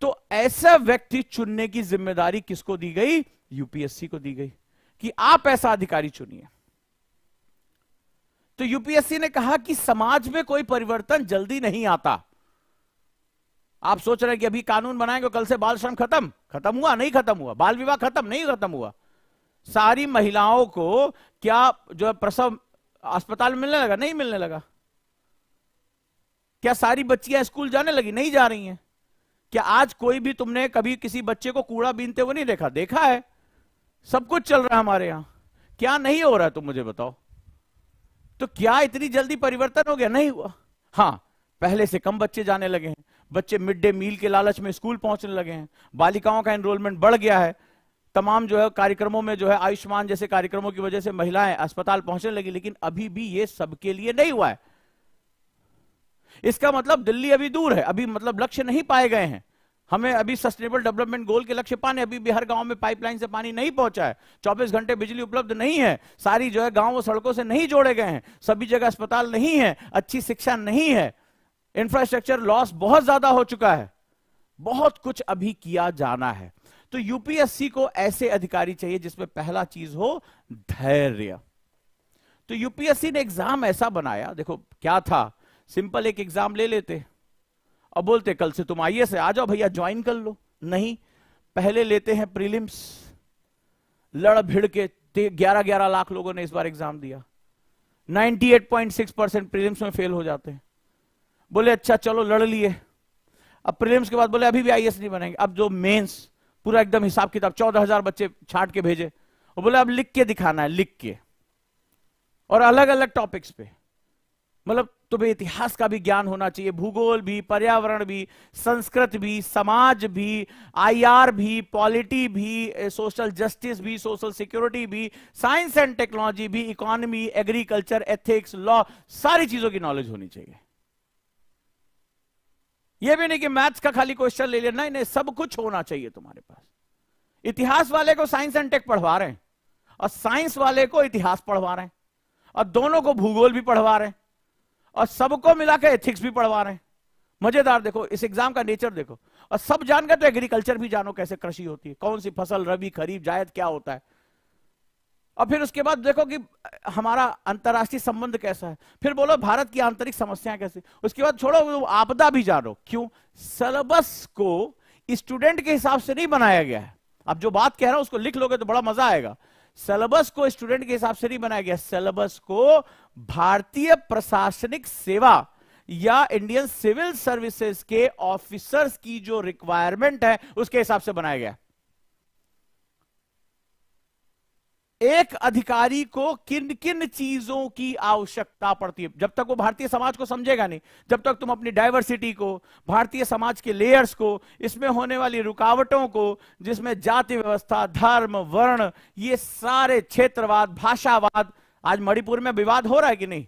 तो ऐसा व्यक्ति चुनने की जिम्मेदारी किसको दी गई यूपीएससी को दी गई कि आप ऐसा अधिकारी चुनिए तो यूपीएससी ने कहा कि समाज में कोई परिवर्तन जल्दी नहीं आता आप सोच रहे हैं कि अभी कानून बनाएंगे कल से बाल श्रम खत्म खत्म हुआ नहीं खत्म हुआ बाल विवाह खत्म नहीं खत्म हुआ सारी महिलाओं को क्या जो है प्रसव अस्पताल मिलने लगा नहीं मिलने लगा क्या सारी बच्चियां स्कूल जाने लगी नहीं जा रही हैं क्या आज कोई भी तुमने कभी किसी बच्चे को कूड़ा बीनते हुए नहीं देखा देखा है सब कुछ चल रहा है हमारे यहां क्या नहीं हो रहा है तुम मुझे बताओ तो क्या इतनी जल्दी परिवर्तन हो गया नहीं हुआ हाँ पहले से कम बच्चे जाने लगे हैं बच्चे मिड डे मील के लालच में स्कूल पहुंचने लगे हैं बालिकाओं का एनरोलमेंट बढ़ गया है तमाम जो है कार्यक्रमों में जो है आयुष्मान जैसे कार्यक्रमों की वजह से महिलाएं अस्पताल पहुंचने लगी लेकिन अभी भी ये सबके लिए नहीं हुआ है इसका मतलब दिल्ली अभी दूर है अभी मतलब लक्ष्य नहीं पाए गए हैं हमें अभी सस्टेनेबल डेवलपमेंट गोल के लक्ष्य पाने अभी भी हर गांव में पाइपलाइन से पानी नहीं पहुंचा है चौबीस घंटे बिजली उपलब्ध नहीं है सारी जो है गांव सड़कों से नहीं जोड़े गए हैं सभी जगह अस्पताल नहीं है अच्छी शिक्षा नहीं है इंफ्रास्ट्रक्चर लॉस बहुत ज्यादा हो चुका है बहुत कुछ अभी किया जाना है तो यूपीएससी को ऐसे अधिकारी चाहिए जिसमें पहला चीज हो धैर्य तो यूपीएससी ने एग्जाम ऐसा बनाया देखो क्या था सिंपल एक एग्जाम ले लेते और बोलते कल से तुम आइए से आ जाओ भैया ज्वाइन कर लो नहीं पहले लेते हैं प्रीलिम्स लड़ भिड़ के ग्यारह ग्यारह लाख लोगों ने इस बार एग्जाम दिया 98.6 परसेंट प्रीलिम्स में फेल हो जाते हैं बोले अच्छा चलो लड़ लिए अब प्रीलिम्स के बाद बोले अभी भी आईएएस नहीं बनेंगे अब जो मेंस पूरा एकदम हिसाब किताब चौदह हजार बच्चे छाट के भेजे और बोले अब लिख के दिखाना है लिख के और अलग अलग टॉपिक्स पे मतलब तुम्हें इतिहास का भी ज्ञान होना चाहिए भूगोल भी पर्यावरण भी संस्कृत भी समाज भी आईआर भी पॉलिटी भी सोशल जस्टिस भी सोशल सिक्योरिटी भी साइंस एंड टेक्नोलॉजी भी इकोनॉमी एग्रीकल्चर एथिक्स लॉ सारी चीजों की नॉलेज होनी चाहिए यह भी नहीं कि मैथ्स का खाली क्वेश्चन ले लिया नहीं, नहीं सब कुछ होना चाहिए तुम्हारे पास इतिहास वाले को साइंस एंड टेक पढ़वा रहे हैं और साइंस वाले को इतिहास पढ़वा रहे हैं और दोनों को भूगोल भी पढ़वा रहे हैं और सबको मिला के एथिक्स भी पढ़वा रहे हैं मजेदार देखो इस एग्जाम का नेचर देखो और सब जान गए तो एग्रीकल्चर भी जानो कैसे कृषि होती है कौन सी फसल रबी खरीफ जायद क्या होता है और फिर उसके बाद देखो कि हमारा अंतर्राष्ट्रीय संबंध कैसा है फिर बोलो भारत की आंतरिक समस्याएं कैसे उसके बाद छोड़ो आपदा भी जानो क्यों सिलेबस को स्टूडेंट के हिसाब से नहीं बनाया गया है अब जो बात कह रहा हूं उसको लिख लोगे तो बड़ा मजा आएगा सिलेबस को स्टूडेंट के हिसाब से नहीं बनाया गया सिलेबस को भारतीय प्रशासनिक सेवा या इंडियन सिविल सर्विसेज के ऑफिसर्स की जो रिक्वायरमेंट है उसके हिसाब से बनाया गया एक अधिकारी को किन किन चीजों की आवश्यकता पड़ती है जब तक वो भारतीय समाज को समझेगा नहीं जब तक तुम अपनी डाइवर्सिटी को भारतीय समाज के लेयर्स को इसमें होने वाली रुकावटों को जिसमें जाति व्यवस्था धर्म वर्ण ये सारे क्षेत्रवाद भाषावाद आज मणिपुर में विवाद हो रहा है कि नहीं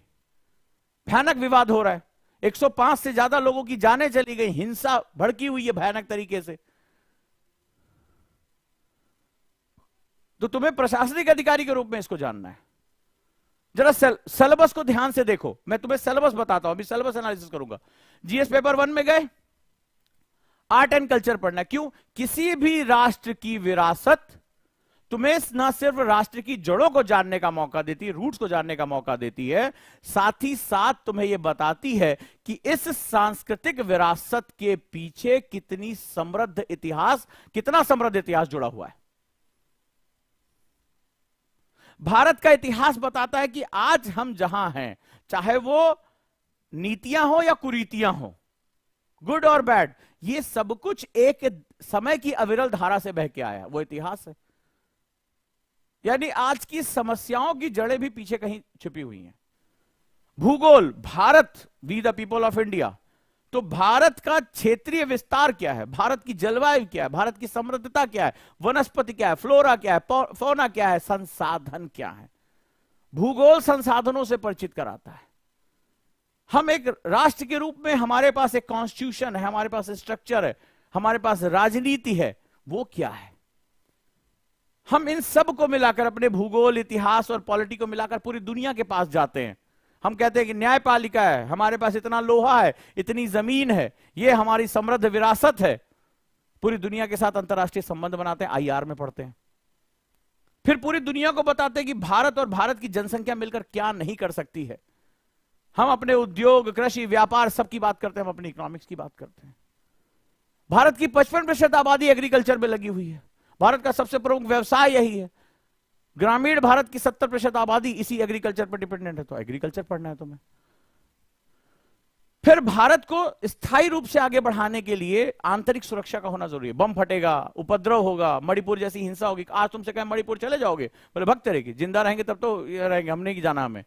भयानक विवाद हो रहा है 105 से ज्यादा लोगों की जाने चली गई हिंसा भड़की हुई है भयानक तरीके से तो तुम्हें प्रशासनिक अधिकारी के रूप में इसको जानना है जरा सिलेबस को ध्यान से देखो मैं तुम्हें सिलेबस बताता हूं अभी सिलेबस एनालिसिस करूंगा जीएस पेपर वन में गए आर्ट एंड कल्चर पढ़ना क्यों किसी भी राष्ट्र की विरासत तुम्हें न सिर्फ राष्ट्र की जड़ों को जानने का मौका देती है रूट्स को जानने का मौका देती है साथ ही साथ तुम्हें यह बताती है कि इस सांस्कृतिक विरासत के पीछे कितनी समृद्ध इतिहास कितना समृद्ध इतिहास जुड़ा हुआ है भारत का इतिहास बताता है कि आज हम जहां हैं चाहे वो नीतियां हो या कुरीतियां हो गुड और बैड ये सब कुछ एक समय की अविरल धारा से बह के आया वो इतिहास है यानी आज की समस्याओं की जड़ें भी पीछे कहीं छिपी हुई हैं भूगोल Bharat we the people of India तो भारत का क्षेत्रीय विस्तार क्या है भारत की जलवायु क्या है भारत की समृद्धता क्या है वनस्पति क्या है फ्लोरा क्या है फोना क्या है संसाधन क्या है भूगोल संसाधनों से परिचित कराता है हम एक राष्ट्र के रूप में हमारे पास एक कॉन्स्टिट्यूशन है हमारे पास स्ट्रक्चर है हमारे पास राजनीति है वो क्या है हम इन सब को मिलाकर अपने भूगोल इतिहास और पॉलिटी को मिलाकर पूरी दुनिया के पास जाते हैं हम कहते हैं कि न्यायपालिका है हमारे पास इतना लोहा है इतनी जमीन है ये हमारी समृद्ध विरासत है पूरी दुनिया के साथ अंतर्राष्ट्रीय संबंध बनाते हैं आईआर में पढ़ते हैं फिर पूरी दुनिया को बताते हैं कि भारत और भारत की जनसंख्या मिलकर क्या नहीं कर सकती है हम अपने उद्योग कृषि व्यापार सबकी बात करते हैं हम अपनी इकोनॉमिक्स की बात करते हैं भारत की पचपन प्रतिशत आबादी एग्रीकल्चर में लगी हुई है भारत का सबसे प्रमुख व्यवसाय यही है ग्रामीण भारत की सत्तर प्रतिशत आबादी इसी एग्रीकल्चर पर डिपेंडेंट है तो एग्रीकल्चर पढ़ना है तुम्हें फिर भारत को स्थायी रूप से आगे बढ़ाने के लिए आंतरिक सुरक्षा का होना जरूरी है बम फटेगा उपद्रव होगा मणिपुर जैसी हिंसा होगी आज तुमसे कहें मणिपुर चले जाओगे बोले भक्त रहेगी जिंदा रहेंगे तब तो रहेंगे हमने की जाना हमें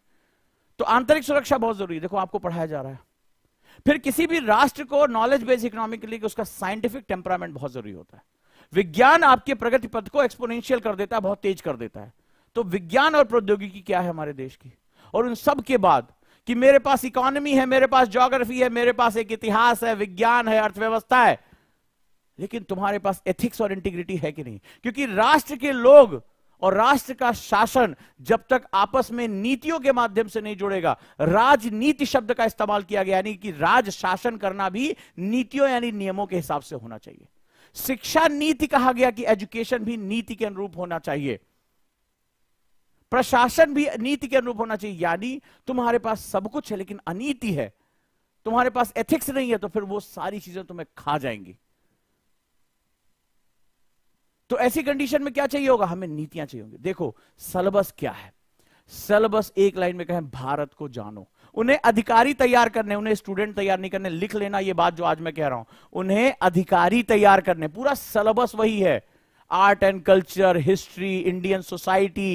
तो आंतरिक सुरक्षा बहुत जरूरी है देखो आपको पढ़ाया जा रहा है फिर किसी भी राष्ट्र को नॉलेज बेस्ड इकोनॉमिक के उसका साइंटिफिक टेम्परामेंट बहुत जरूरी होता है विज्ञान आपके प्रगति पथ को एक्सपोनेंशियल कर देता है बहुत तेज कर देता है तो विज्ञान और प्रौद्योगिकी क्या है हमारे देश की और उन सब के बाद कि मेरे पास इकोनॉमी है मेरे पास ज्योग्राफी है मेरे पास एक इतिहास है विज्ञान है अर्थव्यवस्था है लेकिन तुम्हारे पास एथिक्स और इंटीग्रिटी है कि नहीं क्योंकि राष्ट्र के लोग और राष्ट्र का शासन जब तक आपस में नीतियों के माध्यम से नहीं जुड़ेगा राजनीति शब्द का इस्तेमाल किया गया यानी कि राज शासन करना भी नीतियों यानी नियमों के हिसाब से होना चाहिए शिक्षा नीति कहा गया कि एजुकेशन भी नीति के अनुरूप होना चाहिए प्रशासन भी नीति के अनुरूप होना चाहिए यानी तुम्हारे पास सब कुछ है लेकिन अनीति है तुम्हारे पास एथिक्स नहीं है तो फिर वो सारी चीजें तुम्हें खा जाएंगी तो ऐसी कंडीशन में क्या चाहिए होगा हमें नीतियां चाहिए होंगी देखो सलबस क्या है सलबस एक लाइन में कहें भारत को जानो उन्हें अधिकारी तैयार करने उन्हें स्टूडेंट तैयार नहीं करने लिख लेना यह बात जो आज मैं कह रहा हूं उन्हें अधिकारी तैयार करने पूरा सलबस वही है art and culture history Indian society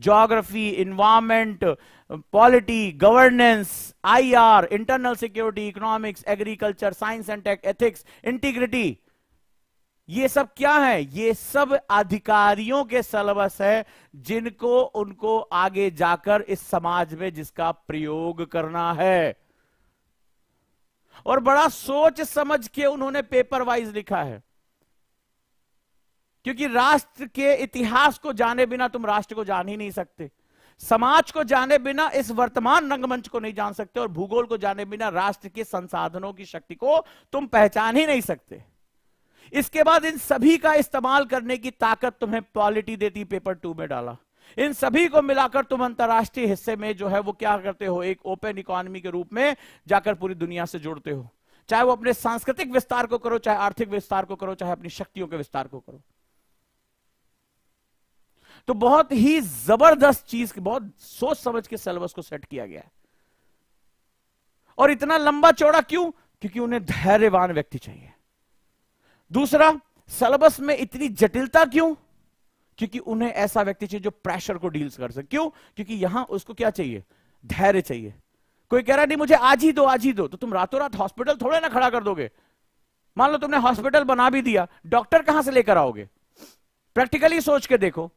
geography environment polity governance or internal security economics agriculture science and tech ethics integrity ये सब क्या है ये सब अधिकारियों के सिलेबस है जिनको उनको आगे जाकर इस समाज में जिसका प्रयोग करना है और बड़ा सोच समझ के उन्होंने पेपर वाइज लिखा है क्योंकि राष्ट्र के इतिहास को जाने बिना तुम राष्ट्र को जान ही नहीं सकते समाज को जाने बिना इस वर्तमान रंगमंच को नहीं जान सकते और भूगोल को जाने बिना राष्ट्र के संसाधनों की शक्ति को तुम पहचान ही नहीं सकते इसके बाद इन सभी का इस्तेमाल करने की ताकत तुम्हें पॉलिटी देती पेपर टू में डाला इन सभी को मिलाकर तुम अंतर्राष्ट्रीय हिस्से में जो है वो क्या करते हो एक ओपन इकोनॉमी के रूप में जाकर पूरी दुनिया से जुड़ते हो चाहे वो अपने सांस्कृतिक विस्तार को करो चाहे आर्थिक विस्तार को करो चाहे अपनी शक्तियों के विस्तार को करो तो बहुत ही जबरदस्त चीज बहुत सोच समझ के सिलेबस को सेट किया गया है और इतना लंबा चौड़ा क्यों क्योंकि उन्हें धैर्यवान व्यक्ति चाहिए दूसरा सिलेबस में इतनी जटिलता क्यों क्योंकि उन्हें ऐसा व्यक्ति चाहिए जो प्रेशर को डील कर सके क्यों क्योंकि यहां उसको क्या चाहिए धैर्य चाहिए कोई कह रहा नहीं मुझे आज ही दो आज ही दो तो तुम रातों रात हॉस्पिटल थोड़े ना खड़ा कर दोगे मान लो तुमने हॉस्पिटल बना भी दिया डॉक्टर कहां से लेकर आओगे प्रैक्टिकली सोच के देखो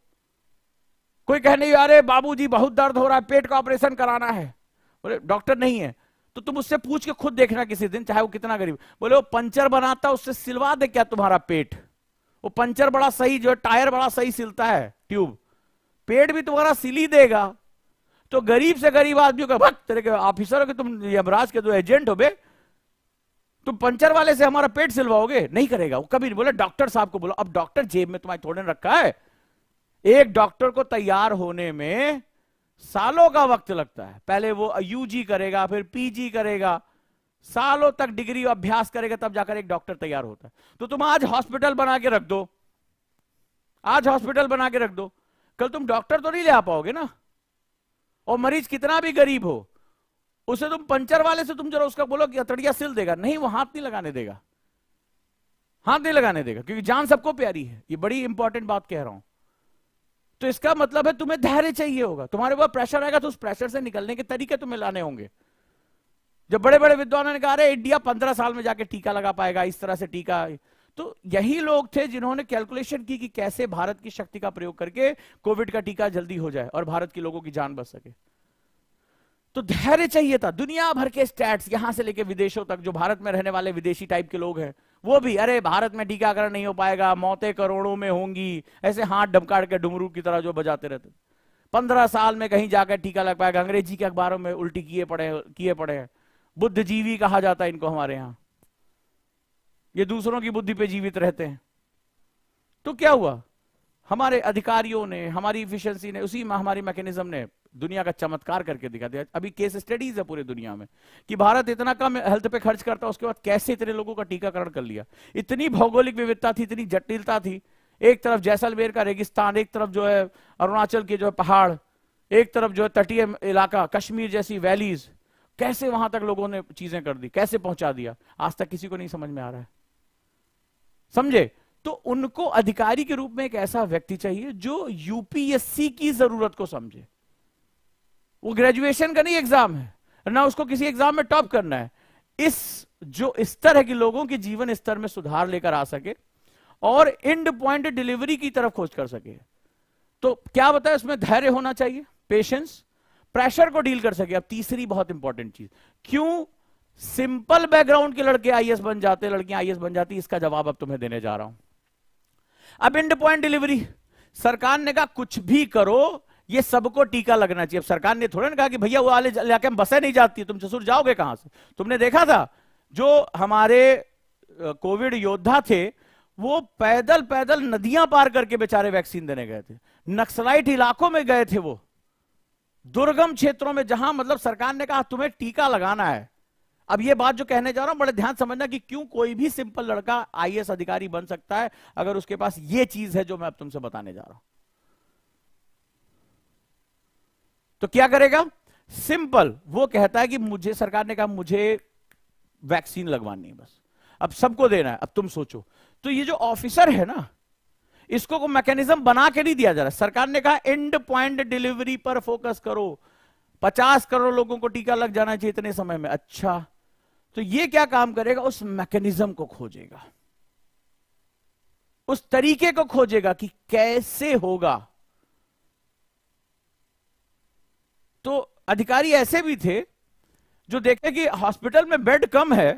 कोई कहने अरे बाबूजी बहुत दर्द हो रहा है पेट का ऑपरेशन कराना है बोले डॉक्टर नहीं है तो तुम उससे पूछ के खुद देखना किसी दिन चाहे वो कितना गरीब बोले वो पंचर बनाता उससे सिलवा दे क्या तुम्हारा पेट वो पंचर बड़ा सही जो टायर बड़ा सही सिलता है ट्यूब पेट भी तुम्हारा सिल ही देगा तो गरीब से गरीब आदमी भक्त तेरे के ऑफिसर हो कि तुम यमराज के जो एजेंट हो बे तुम पंचर वाले से हमारा पेट सिलवाओगे नहीं करेगा वो कभी नहीं बोले डॉक्टर साहब को बोलो अब डॉक्टर जेब में तुम्हारी थोड़े रखा है एक डॉक्टर को तैयार होने में सालों का वक्त लगता है पहले वो यूजी करेगा फिर पीजी करेगा सालों तक डिग्री अभ्यास करेगा तब जाकर एक डॉक्टर तैयार होता है तो तुम आज हॉस्पिटल बना के रख दो आज हॉस्पिटल बना के रख दो कल तुम डॉक्टर तो नहीं ले आ पाओगे ना और मरीज कितना भी गरीब हो उसे तुम पंचर वाले से तुम जरा उसका बोलो कि अतड़िया सिल देगा नहीं वो हाथ नहीं लगाने देगा हाथ नहीं लगाने देगा क्योंकि जान सबको प्यारी है ये बड़ी इंपॉर्टेंट बात कह रहा हूं तो इसका मतलब है तुम्हें धैर्य चाहिए होगा तुम्हारे ऊपर प्रेशर आएगा तो उस प्रेशर से निकलने के तरीके तुम्हें लाने होंगे जब बड़े बड़े विद्वानों ने कहा अरे इंडिया पंद्रह साल में जाके टीका लगा पाएगा इस तरह से टीका तो यही लोग थे जिन्होंने कैलकुलेशन की कि कैसे भारत की शक्ति का प्रयोग करके कोविड का टीका जल्दी हो जाए और भारत के लोगों की जान बच सके तो धैर्य चाहिए था दुनिया भर के स्टैट्स यहां से लेके विदेशों तक जो भारत में रहने वाले विदेशी टाइप के लोग हैं वो भी अरे भारत में टीकाकरण नहीं हो पाएगा मौतें करोड़ों में होंगी ऐसे हाथ ढमकाड़ के डुमरू की तरह जो बजाते रहते पंद्रह साल में कहीं जाकर टीका लग पाएगा अंग्रेजी के अखबारों में उल्टी किए पड़े किए पड़े हैं बुद्धिजीवी कहा जाता है इनको हमारे यहां ये दूसरों की बुद्धि पे जीवित रहते हैं तो क्या हुआ हमारे अधिकारियों ने हमारी इफिशियंसी ने उसी हमारी मैकेनिज्म ने दुनिया का चमत्कार करके दिखा दिया अभी केस स्टडीज है पूरी दुनिया में कि भारत इतना कम हेल्थ पे खर्च करता उसके बाद कैसे इतने लोगों का टीकाकरण कर लिया इतनी भौगोलिक विविधता थी इतनी जटिलता थी एक तरफ जैसलमेर का रेगिस्तान एक तरफ जो है अरुणाचल के जो है पहाड़ एक तरफ जो है तटीय इलाका कश्मीर जैसी वैलीज कैसे वहां तक लोगों ने चीजें कर दी कैसे पहुंचा दिया आज तक किसी को नहीं समझ में आ रहा है समझे तो उनको अधिकारी के रूप में एक ऐसा व्यक्ति चाहिए जो यूपीएससी की जरूरत को समझे वो ग्रेजुएशन का नहीं एग्जाम है ना उसको किसी एग्जाम में टॉप करना है इस जो स्तर है कि लोगों के जीवन स्तर में सुधार लेकर आ सके और इंड पॉइंट डिलीवरी की तरफ खोज कर सके तो क्या बताए उसमें धैर्य होना चाहिए पेशेंस प्रेशर को डील कर सके अब तीसरी बहुत इंपॉर्टेंट चीज क्यों सिंपल बैकग्राउंड के लड़के आईएएस बन जाते लड़कियां आईएएस बन जाती इसका जवाब अब तुम्हें देने जा रहा हूं अब इंड पॉइंट डिलीवरी सरकार ने कहा कुछ भी करो ये सबको टीका लगना चाहिए अब सरकार ने थोड़ा ना कहा कि भैया वो वाले इलाके में बसें नहीं जाती तुम ससुर जाओगे कहां से तुमने देखा था जो हमारे कोविड योद्धा थे वो पैदल पैदल नदियां पार करके बेचारे वैक्सीन देने गए थे नक्सलाइट इलाकों में गए थे वो दुर्गम क्षेत्रों में जहां मतलब सरकार ने कहा तुम्हें टीका लगाना है अब ये बात जो कहने जा रहा हूं बड़े ध्यान समझना कि क्यों कोई भी सिंपल लड़का आईएएस अधिकारी बन सकता है अगर उसके पास ये चीज है जो मैं अब तुमसे बताने जा रहा हूं तो क्या करेगा सिंपल वो कहता है कि मुझे सरकार ने कहा मुझे वैक्सीन लगवानी है बस अब सबको देना है अब तुम सोचो तो ये जो ऑफिसर है ना इसको को मैकेनिज्म बना के नहीं दिया जा रहा सरकार ने कहा एंड पॉइंट डिलीवरी पर फोकस करो पचास करोड़ लोगों को टीका लग जाना चाहिए इतने समय में अच्छा तो ये क्या काम करेगा उस मैकेनिज्म को खोजेगा उस तरीके को खोजेगा कि कैसे होगा तो अधिकारी ऐसे भी थे जो देखे कि हॉस्पिटल में बेड कम है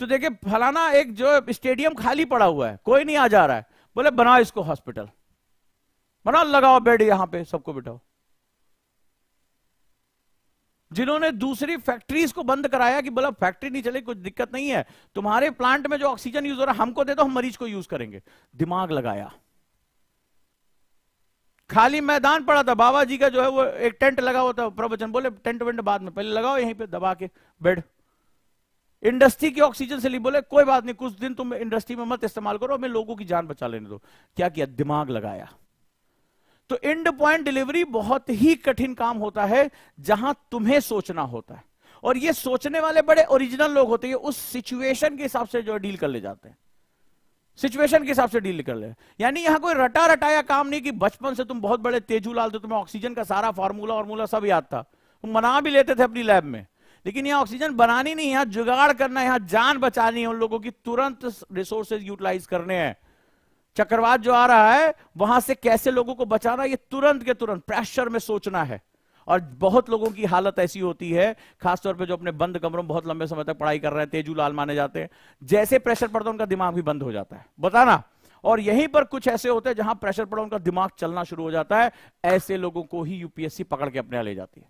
तो देखे फलाना एक जो स्टेडियम खाली पड़ा हुआ है कोई नहीं आ जा रहा है बोले बनाओ इसको हॉस्पिटल बनाओ लगाओ बेड यहां पे सबको बिठाओ जिन्होंने दूसरी फैक्ट्रीज को बंद कराया कि बोला फैक्ट्री नहीं चले कुछ दिक्कत नहीं है तुम्हारे प्लांट में जो ऑक्सीजन यूज हो रहा है हमको दे दो हम मरीज को यूज करेंगे दिमाग लगाया खाली मैदान पड़ा था बाबा जी का जो है वो एक टेंट लगा हुआ था प्रवचन बोले टेंट वेंट बाद में पहले लगाओ यहीं पे दबा के बेड इंडस्ट्री की ऑक्सीजन से ली बोले कोई बात नहीं कुछ दिन तुम इंडस्ट्री में मत इस्तेमाल करो हमें लोगों की जान बचा लेने दो क्या किया दिमाग लगाया तो इंड पॉइंट डिलीवरी बहुत ही कठिन काम होता है जहां तुम्हें सोचना होता है और ये सोचने वाले बड़े ओरिजिनल लोग होते हैं उस सिचुएशन के हिसाब से जो डील कर ले जाते हैं सिचुएशन के हिसाब से डील कर ले यानी यहां कोई रटा रटाया काम नहीं कि बचपन से तुम बहुत बड़े तेजूलाल थे तुम्हें ऑक्सीजन का सारा फॉर्मूला वार्मूला सब याद था तुम मना भी लेते थे अपनी लैब में लेकिन यहाँ ऑक्सीजन बनानी नहीं यहां जुगाड़ करना है यहाँ जान बचानी है उन लोगों की तुरंत रिसोर्सेज यूटिलाइज करने हैं चक्रवात जो आ रहा है वहां से कैसे लोगों को बचाना ये तुरंत के तुरंत प्रेशर में सोचना है और बहुत लोगों की हालत ऐसी होती है खासतौर पर जो अपने बंद कमरों में बहुत लंबे समय तक पढ़ाई कर रहे हैं तेजू लाल माने जाते हैं जैसे प्रेशर पड़ता है उनका दिमाग भी बंद हो जाता है बताना और यहीं पर कुछ ऐसे होते हैं जहां प्रेशर पड़ा उनका दिमाग चलना शुरू हो जाता है ऐसे लोगों को ही यूपीएससी पकड़ के अपने ले जाती है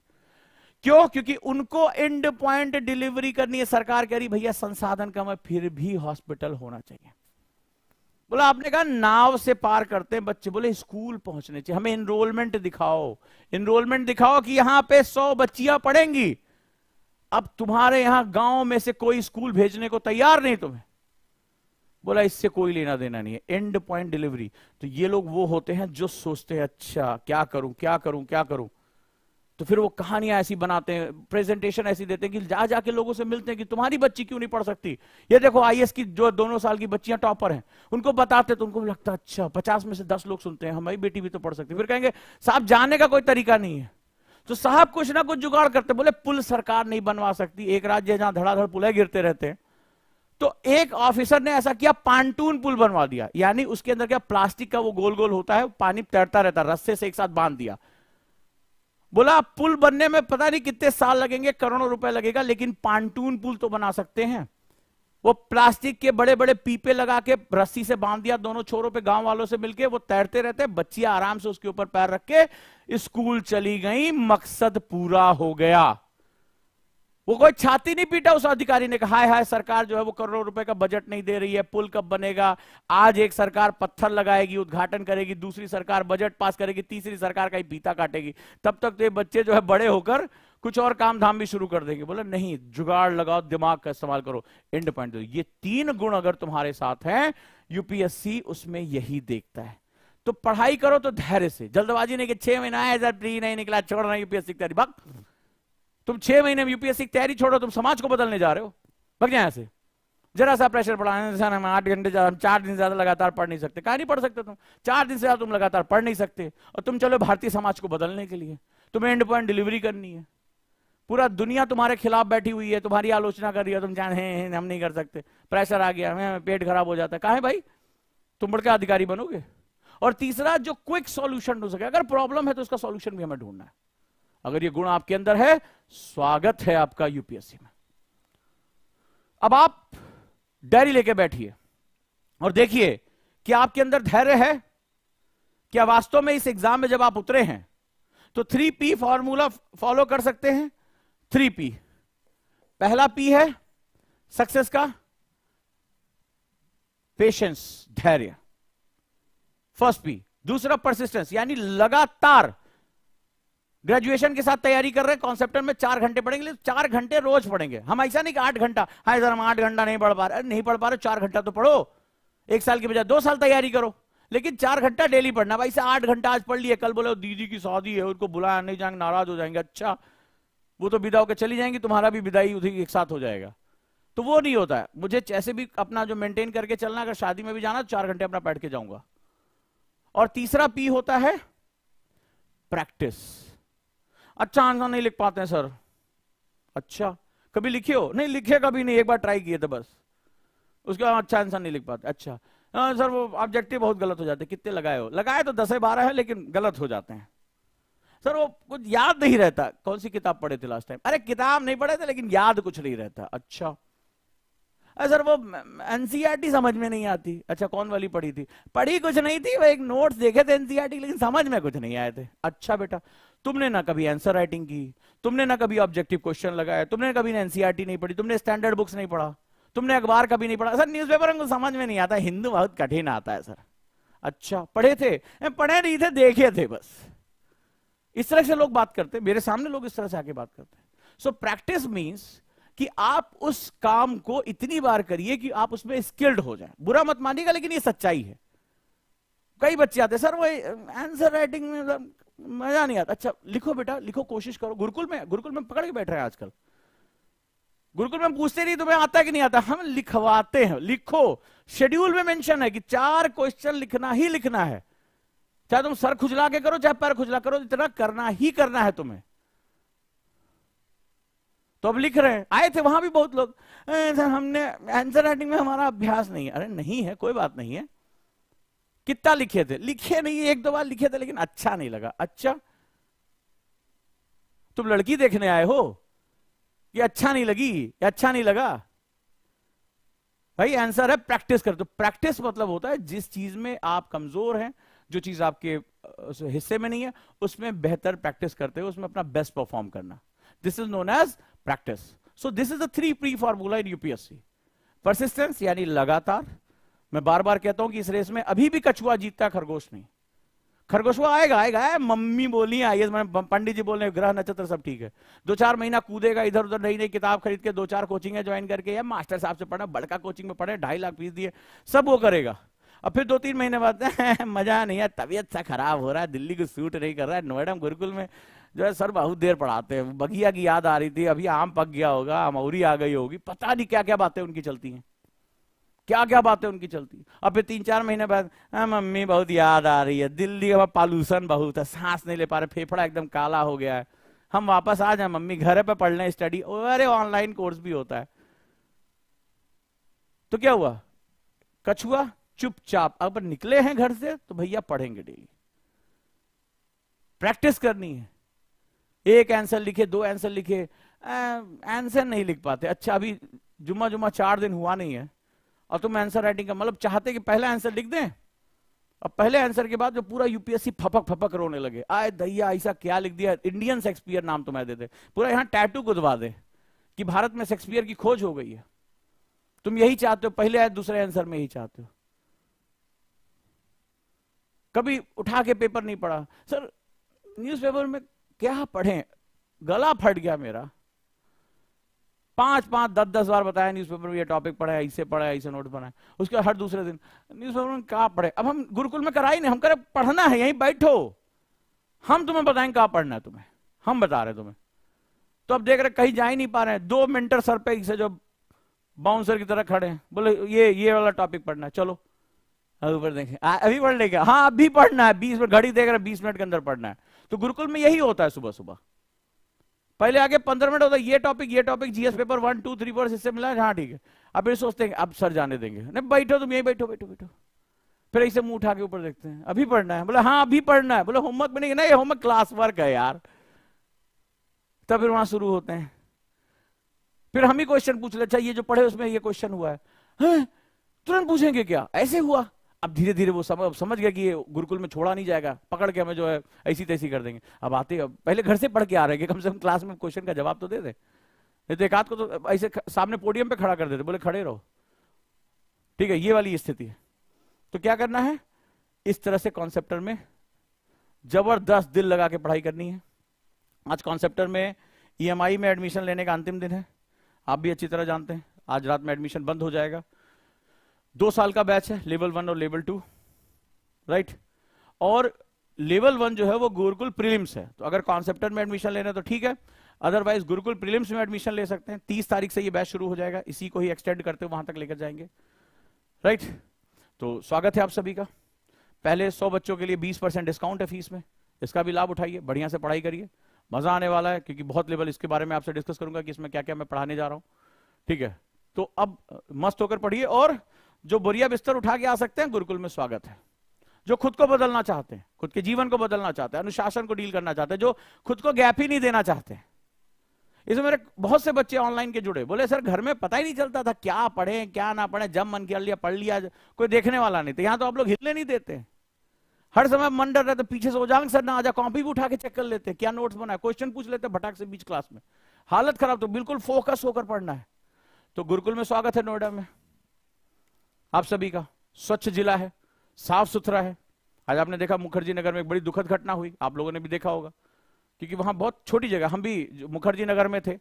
क्यों क्योंकि उनको एंड पॉइंट डिलीवरी करनी है सरकार कह रही भैया संसाधन कम है फिर भी हॉस्पिटल होना चाहिए बोला आपने कहा नाव से पार करते हैं बच्चे बोले स्कूल पहुंचने चाहिए हमें इनरोलमेंट दिखाओ इनरोलमेंट दिखाओ कि यहां पे सौ बच्चियां पढ़ेंगी अब तुम्हारे यहां गांव में से कोई स्कूल भेजने को तैयार नहीं तुम्हें बोला इससे कोई लेना देना नहीं है एंड पॉइंट डिलीवरी तो ये लोग वो होते हैं जो सोचते हैं अच्छा क्या करूं क्या करूं क्या करूं तो फिर वो कहानियां ऐसी बनाते हैं प्रेजेंटेशन ऐसी देते हैं कि जा जाके लोगों से मिलते हैं कि तुम्हारी बच्ची क्यों नहीं पढ़ सकती ये देखो आई की जो दोनों साल की बच्चियां टॉपर हैं उनको बताते तो उनको लगता अच्छा पचास में से दस लोग सुनते हैं हमारी बेटी भी तो पढ़ सकती फिर कहेंगे साहब जाने का कोई तरीका नहीं है तो साहब कुछ ना कुछ जुगाड़ करते बोले पुल सरकार नहीं बनवा सकती एक राज्य जहां धड़ाधड़ पुल गिरते रहते हैं तो एक ऑफिसर ने ऐसा किया पांटून पुल बनवा दिया यानी उसके अंदर क्या प्लास्टिक का वो गोल गोल होता है पानी तैरता रहता है रस्से से एक साथ बांध दिया बोला पुल बनने में पता नहीं कितने साल लगेंगे करोड़ों रुपए लगेगा लेकिन पांटून पुल तो बना सकते हैं वो प्लास्टिक के बड़े बड़े पीपे लगा के रस्सी से बांध दिया दोनों छोरों पे गांव वालों से मिलके वो तैरते रहते बच्चियां आराम से उसके ऊपर पैर रख के स्कूल चली गई मकसद पूरा हो गया वो कोई छाती नहीं पीटा उस अधिकारी ने कहा हाय हाय सरकार जो है वो करोड़ों रुपए का बजट नहीं दे रही है पुल कब बनेगा आज एक सरकार पत्थर लगाएगी उद्घाटन करेगी दूसरी सरकार बजट पास करेगी तीसरी सरकार का ही पीता काटेगी तब तक तो ये बच्चे जो है बड़े होकर कुछ और काम धाम भी शुरू कर देंगे बोले नहीं जुगाड़ लगाओ दिमाग का इस्तेमाल करो एंड पॉइंट ये तीन गुण अगर तुम्हारे साथ हैं यूपीएससी उसमें यही देखता है तो पढ़ाई करो तो धैर्य से जल्दबाजी नहीं कि छह महीना आया सर नहीं निकला छोड़ रहा यूपीएससी तुम छह महीने में यूपीएससी की तैयारी छोड़ो तुम समाज को बदलने जा रहे हो भग जाए से जरा सा प्रेशर पड़ा हम आठ घंटे हम चार दिन ज्यादा लगातार पढ़ नहीं सकते कहा नहीं पढ़ सकते तुम चार दिन से ज्यादा तुम लगातार पढ़ नहीं सकते और तुम चलो भारतीय समाज को बदलने के लिए तुम्हें एंड पॉइंट डिलीवरी करनी है पूरा दुनिया तुम्हारे खिलाफ बैठी हुई है तुम्हारी आलोचना कर रही है तुम जान हे हम नहीं कर सकते प्रेशर आ गया हमें पेट खराब हो जाता है कहा है भाई तुम बड़का अधिकारी बनोगे और तीसरा जो क्विक सॉल्यूशन हो सके अगर प्रॉब्लम है तो उसका सॉल्यूशन भी हमें ढूंढना है अगर ये गुण आपके अंदर है स्वागत है आपका यूपीएससी में अब आप डायरी लेके बैठिए और देखिए कि आपके अंदर धैर्य है क्या वास्तव में इस एग्जाम में जब आप उतरे हैं तो थ्री पी फॉर्मूला फॉलो कर सकते हैं थ्री पी पहला पी है सक्सेस का पेशेंस धैर्य फर्स्ट पी दूसरा परसिस्टेंस यानी लगातार ग्रेजुएशन के साथ तैयारी कर रहे हैं कॉन्सेप्टर में चार घंटे पढ़ेंगे चार घंटे रोज पढ़ेंगे हम ऐसा नहीं कि आठ घंटा हाँ सर हम आठ घंटा नहीं पढ़ पा रहे नहीं पढ़ पा रहे चार घंटा तो पढ़ो एक साल के बजाय दो साल तैयारी करो लेकिन चार घंटा डेली पढ़ना भाई से आठ घंटा आज पढ़ लिया कल बोले दीदी की शादी है उनको बुलाया नहीं जाएंगे नाराज हो जाएंगे अच्छा वो तो विदा होकर चली जाएंगी तुम्हारा भी विदाई उधर एक साथ हो जाएगा तो वो नहीं होता है मुझे जैसे भी अपना जो मेंटेन करके चलना अगर शादी में भी जाना तो चार घंटे अपना बैठ के जाऊंगा और तीसरा पी होता है प्रैक्टिस अच्छा आंसर नहीं लिख पाते हैं सर अच्छा कभी लिखे हो नहीं लिखे कभी नहीं एक बार ट्राई किए थे बस उसके बाद अच्छा आंसर नहीं लिख पाते अच्छा आ, हाँ, सर वो ऑब्जेक्टिव बहुत गलत हो जाते कितने लगाए हो लगाए तो दस बारह है लेकिन गलत हो जाते हैं सर वो कुछ याद नहीं रहता कौन सी किताब पढ़े थे लास्ट टाइम अरे किताब नहीं पढ़े थे लेकिन याद कुछ नहीं रहता अच्छा अरे सर वो एनसीईआरटी e समझ में नहीं आती अच्छा कौन वाली पढ़ी थी पढ़ी कुछ नहीं थी वो एक नोट्स देखे थे एनसीईआरटी e लेकिन समझ में कुछ नहीं आए थे अच्छा बेटा तुमने ना कभी आंसर राइटिंग की तुमने ना कभी ऑब्जेक्टिव क्वेश्चन लगाया तुमने कभी एनसीआरटी e नहीं पढ़ी तुमने स्टैंडर्ड बुक्स नहीं पढ़ा तुमने अखबार कभी नहीं पढ़ा सर पेपर हमको समझ में नहीं आता हिंदू बहुत कठिन आता है सर अच्छा पढ़े थे पढ़े नहीं थे देखे थे बस इस तरह से लोग बात करते मेरे सामने लोग इस तरह से आके बात करते सो प्रैक्टिस मीन्स कि आप उस काम को इतनी बार करिए कि आप उसमें स्किल्ड हो जाए बुरा मत मानिएगा लेकिन ये सच्चाई है कई बच्चे आते सर वो आंसर राइटिंग में मतलब मजा नहीं आता अच्छा लिखो बेटा लिखो कोशिश करो गुरुकुल में गुरुकुल में पकड़ के बैठ रहे हैं आजकल गुरुकुल में पूछते नहीं तुम्हें आता कि नहीं आता हम लिखवाते हैं लिखो शेड्यूल में मेंशन है कि चार क्वेश्चन लिखना ही लिखना है चाहे तुम सर खुजला के करो चाहे पैर खुजला करो इतना करना ही करना है तुम्हें तो अब लिख रहे हैं आए थे वहां भी बहुत लोग हमने आंसर राइटिंग में हमारा अभ्यास नहीं है अरे नहीं है कोई बात नहीं है कितना लिखे थे लिखे नहीं एक दो बार लिखे थे लेकिन अच्छा नहीं लगा अच्छा तुम लड़की देखने आए हो ये अच्छा नहीं लगी ये अच्छा नहीं लगा भाई आंसर है प्रैक्टिस कर दो तो प्रैक्टिस मतलब होता है जिस चीज में आप कमजोर हैं जो चीज आपके हिस्से में नहीं है उसमें बेहतर प्रैक्टिस करते हुए उसमें अपना बेस्ट परफॉर्म करना this is known as practice so this is the three pre formula in UPSC persistence यानी लगातार मैं बार बार कहता हूं कि इस रेस में अभी भी कछुआ जीतता खरगोश नहीं खरगोशवा आएगा आएगा आए, मम्मी बोली आई पंडित जी बोल रहे ग्रह नक्षत्र सब ठीक है दो चार महीना कूदेगा इधर उधर नई नई किताब खरीद के दो चार कोचिंग ज्वाइन करके या मास्टर साहब से पढ़ा बड़का कोचिंग में पढ़े ढाई लाख फीस दिए सब वो करेगा अब फिर दो तीन महीने बाद मजा नहीं है तबियत सा खराब हो रहा है दिल्ली को सूट नहीं कर रहा है नोएडा गुरुकुल में जो है सर बहुत देर पढ़ाते हैं बगिया की याद आ रही थी अभी आम पक गया होगा अमौरी आ गई होगी पता नहीं क्या क्या बातें उनकी चलती हैं क्या क्या बातें उनकी चलती अब फिर तीन चार महीने बाद हाँ, मम्मी बहुत याद आ रही है दिल्ली का पॉल्यूशन बहुत है सांस नहीं ले पा रहे फेफड़ा एकदम काला हो गया है हम वापस आ जाए मम्मी घर पे पढ़ लें स्टडी अरे ऑनलाइन कोर्स भी होता है तो क्या हुआ कछुआ चुपचाप अब निकले हैं घर से तो भैया पढ़ेंगे डेली प्रैक्टिस करनी है एक आंसर लिखे दो आंसर लिखे आंसर नहीं लिख पाते अच्छा अभी जुमा जुमा चार दिन हुआ नहीं है और तुम आंसर राइटिंग का मतलब चाहते कि पहले आंसर लिख दें और पहले आंसर के बाद जो पूरा यूपीएससी फपक फपक रोने लगे आए दैया ऐसा क्या लिख दिया इंडियन शेक्सपियर नाम तुम्हें देते पूरा यहां टैटू गुदवा दे कि भारत में शेक्सपियर की खोज हो गई है तुम यही चाहते हो पहले आए दूसरे आंसर में यही चाहते हो कभी उठा के पेपर नहीं पढ़ा सर न्यूज़पेपर में क्या पढ़ें गला फट गया मेरा पांच पांच दस दस बार बताया न्यूज़पेपर में ये टॉपिक पढ़ा है ऐसे पढ़ा है ऐसे नोट बनाए उसके हर दूसरे दिन न्यूज़पेपर में कहा पढ़े अब हम गुरुकुल में कराई नहीं हम करे पढ़ना है यहीं बैठो हम तुम्हें बताएं कहा पढ़ना है तुम्हें हम बता रहे तुम्हें तो अब देख रहे कहीं जा ही नहीं पा रहे हैं दो मिनटर सर पे इसे जो बाउंसर की तरह खड़े हैं बोले ये ये वाला टॉपिक पढ़ना है चलो ऊपर देखे आ, अभी पढ़ लेगा हाँ अभी पढ़ना है बीस मिनट घड़ी देख रहे बीस मिनट के अंदर पढ़ना है तो गुरुकुल में यही होता है सुबह सुबह पहले आगे पंद्रह मिनट होता है ये टॉपिक ये topic GS paper one two three four इससे मिला हाँ ठीक है अब फिर सोचते हैं अब सर जाने देंगे नहीं बैठो तुम यही बैठो बैठो बैठो फिर ऐसे मुंह उठा के ऊपर देखते हैं अभी पढ़ना है बोला हाँ अभी पढ़ना है बोले होमवर्क में नहीं होमवर्क क्लास वर्क है यार तब फिर वहां शुरू होते हैं फिर हम ही क्वेश्चन पूछ ले अच्छा ये जो पढ़े उसमें ये क्वेश्चन हुआ है? हाँ, तुरंत पूछेंगे क्या ऐसे हुआ अब धीरे धीरे वो समझ समझ गया कि ये गुरुकुल में छोड़ा नहीं जाएगा पकड़ के हमें जो है ऐसी तैसी कर देंगे अब आते अब पहले घर से पढ़ के आ रहे हैं कम से कम क्लास में क्वेश्चन का जवाब तो दे दे नहीं तो एक को तो ऐसे सामने पोडियम पे खड़ा कर देते बोले खड़े रहो ठीक है ये वाली स्थिति है तो क्या करना है इस तरह से कॉन्सेप्टर में जबरदस्त दिल लगा के पढ़ाई करनी है आज कॉन्सेप्टर में ई e में एडमिशन लेने का अंतिम दिन है आप भी अच्छी तरह जानते हैं आज रात में एडमिशन बंद हो जाएगा दो साल का बैच है लेवल वन और लेवल टू राइट और लेवल वन जो है वो गुरुकुल प्रीलिम्स है तो अगर कॉन्सेप्टर में एडमिशन लेना तो ठीक है अदरवाइज गुरुकुल प्रीलिम्स में एडमिशन ले सकते हैं तीस तारीख से ये बैच शुरू हो जाएगा इसी को ही एक्सटेंड करते हुए वहां तक लेकर जाएंगे राइट तो स्वागत है आप सभी का पहले सौ बच्चों के लिए बीस डिस्काउंट है फीस में इसका भी लाभ उठाइए बढ़िया से पढ़ाई करिए मजा आने वाला है क्योंकि बहुत लेवल इसके बारे में आपसे डिस्कस करूंगा कि इसमें क्या क्या मैं पढ़ाने जा रहा हूं ठीक है तो अब मस्त होकर पढ़िए और जो बोरिया बिस्तर उठा के आ सकते हैं गुरुकुल में स्वागत है जो खुद को बदलना चाहते हैं खुद के जीवन को बदलना चाहते हैं अनुशासन को डील करना चाहते हैं जो खुद को गैप ही नहीं देना चाहते हैं इसमें मेरे बहुत से बच्चे ऑनलाइन के जुड़े बोले सर घर में पता ही नहीं चलता था क्या पढ़े क्या ना पढ़े जब मन कर लिया पढ़ लिया कोई देखने वाला नहीं था यहाँ तो आप लोग हिलने नहीं देते हर समय मन डर रहा था पीछे से ओजांग सर ना आ जा कॉपी भी उठा के चेक कर लेते क्या नोट्स बनाए क्वेश्चन पूछ लेते भटाक से बीच क्लास में हालत खराब तो बिल्कुल फोकस होकर पढ़ना है तो गुरुकुल में स्वागत है नोएडा में आप सभी का स्वच्छ जिला है साफ सुथरा है आज आपने देखा मुखर्जी नगर में एक बड़ी दुखद घटना हुई आप लोगों ने भी देखा होगा क्योंकि वहां बहुत छोटी जगह हम भी मुखर्जी नगर में थे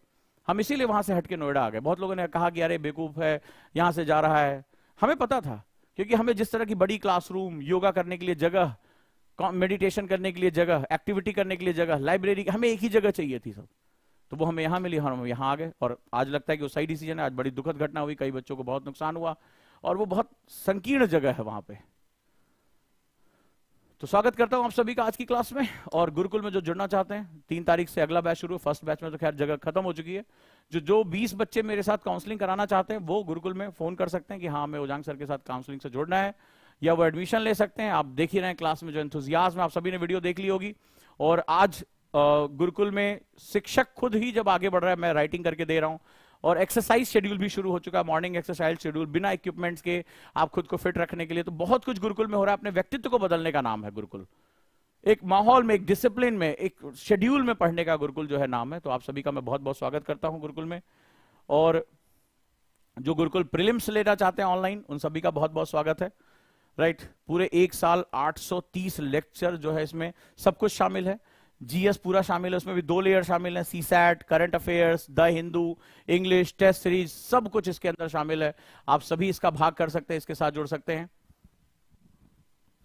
हम इसीलिए वहां से हटके नोएडा आ गए बहुत लोगों ने कहा कि अरे बेकूफ है यहां से जा रहा है हमें पता था क्योंकि हमें जिस तरह की बड़ी क्लासरूम योगा करने के लिए जगह मेडिटेशन करने के लिए जगह एक्टिविटी करने के लिए जगह लाइब्रेरी हमें एक ही जगह चाहिए थी सब तो वो हमें यहाँ मिली हम यहाँ आ गए और आज लगता है कि वो सही डिसीजन है आज बड़ी दुखद घटना हुई कई बच्चों को बहुत नुकसान हुआ और वो बहुत संकीर्ण जगह है वहां पे तो स्वागत करता हूं आप सभी का आज की क्लास में और गुरुकुल में जो जुड़ना चाहते हैं तीन तारीख से अगला बैच शुरू फर्स्ट बैच में तो खैर जगह खत्म हो चुकी है जो जो 20 बच्चे मेरे साथ काउंसलिंग कराना चाहते हैं वो गुरुकुल में फोन कर सकते हैं कि हाँ हमें ओजांग सर के साथ काउंसलिंग से जुड़ना है या वो एडमिशन ले सकते हैं आप देख ही रहे हैं क्लास में जो में आप सभी ने वीडियो देख ली होगी और आज गुरुकुल में शिक्षक खुद ही जब आगे बढ़ रहा है मैं राइटिंग करके दे रहा हूं और एक्सरसाइज शेड्यूल भी शुरू हो चुका है मॉर्निंग एक्सरसाइज शेड्यूल बिना इक्विपमेंट्स के आप खुद को फिट रखने के लिए तो बहुत कुछ गुरुकुल में हो रहा है अपने व्यक्तित्व को बदलने का नाम है गुरुकुल एक माहौल में एक डिसिप्लिन में एक शेड्यूल में पढ़ने का गुरुकुल जो है नाम है तो आप सभी का मैं बहुत बहुत स्वागत करता हूं गुरुकुल में और जो गुरुकुल प्रिलिम्स लेना चाहते हैं ऑनलाइन उन सभी का बहुत बहुत स्वागत है राइट पूरे एक साल 830 लेक्चर जो है इसमें सब कुछ शामिल है जीएस पूरा शामिल है उसमें भी दो लेयर शामिल है C SAT current affairs the Hindu English test series सब कुछ इसके अंदर शामिल है आप सभी इसका भाग कर सकते हैं इसके साथ जुड़ सकते हैं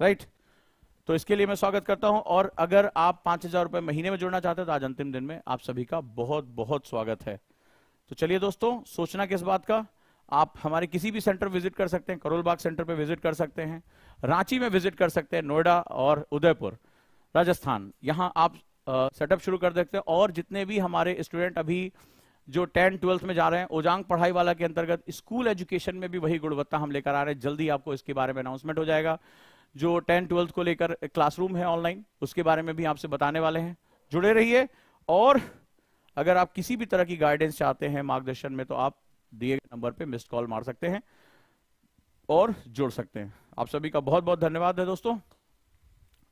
राइट right? तो इसके लिए मैं स्वागत करता हूं और अगर आप पांच हजार रुपए महीने में जुड़ना चाहते हैं तो आज अंतिम दिन में आप सभी का बहुत बहुत स्वागत है तो चलिए दोस्तों सोचना किस बात का आप हमारे किसी भी सेंटर विजिट कर सकते हैं करोलबाग सेंटर पर विजिट कर सकते हैं रांची में विजिट कर सकते हैं नोएडा और उदयपुर राजस्थान यहाँ आप सेटअप शुरू कर देते हैं और जितने भी हमारे स्टूडेंट अभी जो टेन ट्वेल्थ में जा रहे हैं ओजांग पढ़ाई वाला के अंतर्गत स्कूल एजुकेशन में भी वही गुणवत्ता हम लेकर आ रहे हैं जल्दी आपको इसके बारे में अनाउंसमेंट हो जाएगा जो टेन ट्वेल्थ को लेकर क्लासरूम है ऑनलाइन उसके बारे में भी आपसे बताने वाले हैं जुड़े रहिए और अगर आप किसी भी तरह की गाइडेंस चाहते हैं मार्गदर्शन में तो आप दिए गए नंबर पर मिस्ड कॉल मार सकते हैं और जुड़ सकते हैं आप सभी का बहुत बहुत धन्यवाद है दोस्तों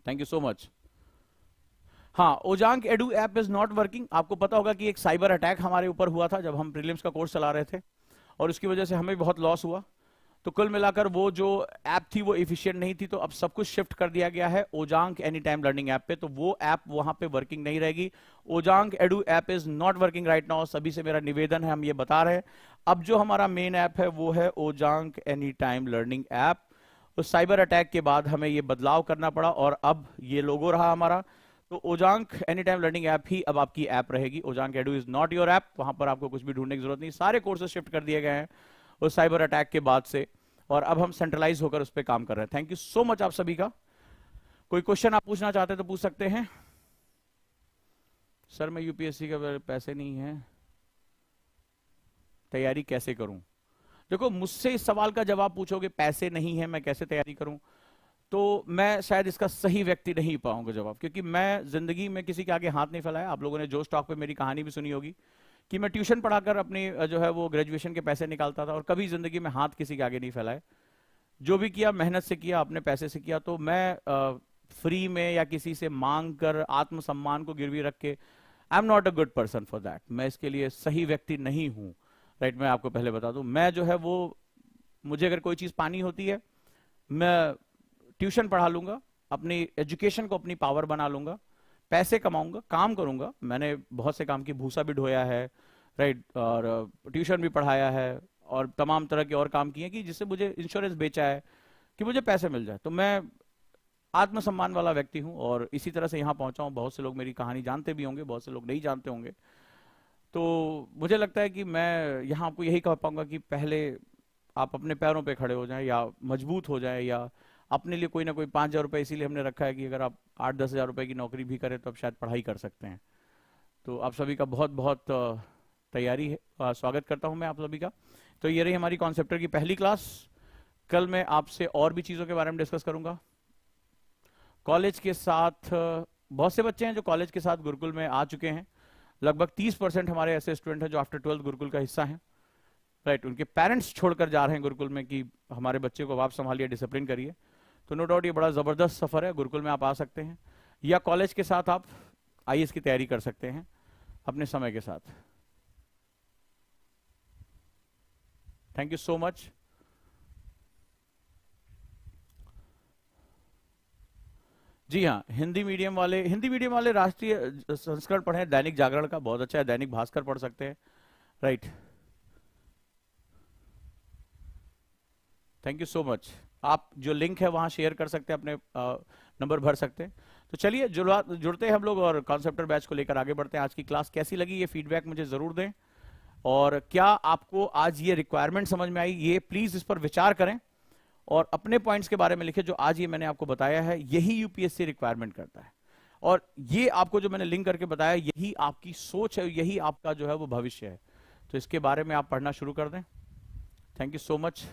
थैंक यू सो मच हाँ Ojaank edu app is not working आपको पता होगा कि एक साइबर अटैक हमारे ऊपर हुआ था जब हम प्रीलिम्स का कोर्स चला रहे थे और उसकी वजह से हमें बहुत लॉस हुआ तो कुल मिलाकर वो जो ऐप थी वो इफिशियंट नहीं थी तो अब सब कुछ शिफ्ट कर दिया गया है Ojaank any time learning app पे तो वो ऐप वहां पे वर्किंग नहीं रहेगी Ojaank edu app is not working right now सभी से मेरा निवेदन है हम ये बता रहे हैं अब जो हमारा मेन ऐप है वो है Ojaank any time learning app उस साइबर अटैक के बाद हमें ये बदलाव करना पड़ा और अब ये लोगो रहा हमारा तो Ojaank any time learning app ही अब आपकी ऐप रहेगी Ojaank edu is not your app वहां पर आपको कुछ भी ढूंढने की जरूरत नहीं सारे कोर्सेस शिफ्ट कर दिए गए हैं उस साइबर अटैक के बाद से और अब हम सेंट्रलाइज होकर उस पर काम कर रहे हैं थैंक यू सो मच आप सभी का कोई क्वेश्चन आप पूछना चाहते हैं तो पूछ सकते हैं सर मैं यूपीएससी का पैसे नहीं है तैयारी कैसे करूं देखो मुझसे इस सवाल का जवाब पूछोगे पैसे नहीं है मैं कैसे तैयारी करूं तो मैं शायद इसका सही व्यक्ति नहीं पाऊंगा जवाब क्योंकि मैं जिंदगी में किसी के आगे हाथ नहीं फैलाया आप लोगों ने जो स्टॉक पे मेरी कहानी भी सुनी होगी कि मैं ट्यूशन पढ़ाकर अपनी जो है वो ग्रेजुएशन के पैसे निकालता था और कभी जिंदगी में हाथ किसी के आगे नहीं फैलाए जो भी किया मेहनत से किया अपने पैसे से किया तो मैं आ, फ्री में या किसी से मांग कर आत्मसम्मान को गिरवी रख के I am not a good person for that मैं इसके लिए सही व्यक्ति नहीं हूं राइट मैं आपको पहले बता दू मैं जो है वो मुझे अगर कोई चीज़ पानी होती है मैं ट्यूशन पढ़ा लूंगा अपनी एजुकेशन को अपनी पावर बना लूंगा पैसे कमाऊंगा काम करूंगा मैंने बहुत से काम की भूसा भी ढोया है राइट और uh, ट्यूशन भी पढ़ाया है और तमाम तरह के और काम किए कि जिससे मुझे इंश्योरेंस बेचा है कि मुझे पैसे मिल जाए तो मैं आत्मसम्मान वाला व्यक्ति हूँ और इसी तरह से यहाँ पहुंचा हूं बहुत से लोग मेरी कहानी जानते भी होंगे बहुत से लोग नहीं जानते होंगे तो मुझे लगता है कि मैं यहाँ आपको यही कह पाऊंगा कि पहले आप अपने पैरों पे खड़े हो जाएं या मजबूत हो जाएं या अपने लिए कोई ना कोई पांच हज़ार रुपये इसीलिए हमने रखा है कि अगर आप आठ दस हज़ार रुपए की नौकरी भी करें तो आप शायद पढ़ाई कर सकते हैं तो आप सभी का बहुत बहुत तैयारी है स्वागत करता हूं मैं आप सभी का तो ये रही हमारी कॉन्सेप्टर की पहली क्लास कल मैं आपसे और भी चीज़ों के बारे में डिस्कस करूंगा कॉलेज के साथ बहुत से बच्चे हैं जो कॉलेज के साथ गुरुकुल में आ चुके हैं लगभग 30 परसेंट हमारे ऐसे स्टूडेंट हैं जो आफ्टर ट्वेल्थ गुरुकुल का हिस्सा हैं राइट उनके पेरेंट्स छोड़कर जा रहे हैं गुरुकुल में कि हमारे बच्चे को आप संभालिए डिसिप्लिन करिए तो नो डाउट ये बड़ा ज़बरदस्त सफ़र है गुरुकुल में आप आ सकते हैं या कॉलेज के साथ आप आई की तैयारी कर सकते हैं अपने समय के साथ थैंक यू सो मच जी हाँ हिंदी मीडियम वाले हिंदी मीडियम वाले राष्ट्रीय संस्करण पढ़े दैनिक जागरण का बहुत अच्छा है दैनिक भास्कर पढ़ सकते हैं right thank you so much आप जो लिंक है वहां शेयर कर सकते हैं अपने नंबर भर सकते हैं तो चलिए जुड़ते हैं हम लोग और कॉन्सेप्टर बैच को लेकर आगे बढ़ते हैं आज की क्लास कैसी लगी ये फीडबैक मुझे जरूर दें और क्या आपको आज ये रिक्वायरमेंट समझ में आई ये प्लीज इस पर विचार करें और अपने पॉइंट्स के बारे में लिखे जो आज ये मैंने आपको बताया है यही यूपीएससी रिक्वायरमेंट करता है और ये आपको जो मैंने लिंक करके बताया यही आपकी सोच है यही आपका जो है वो भविष्य है तो इसके बारे में आप पढ़ना शुरू कर दें thank you so much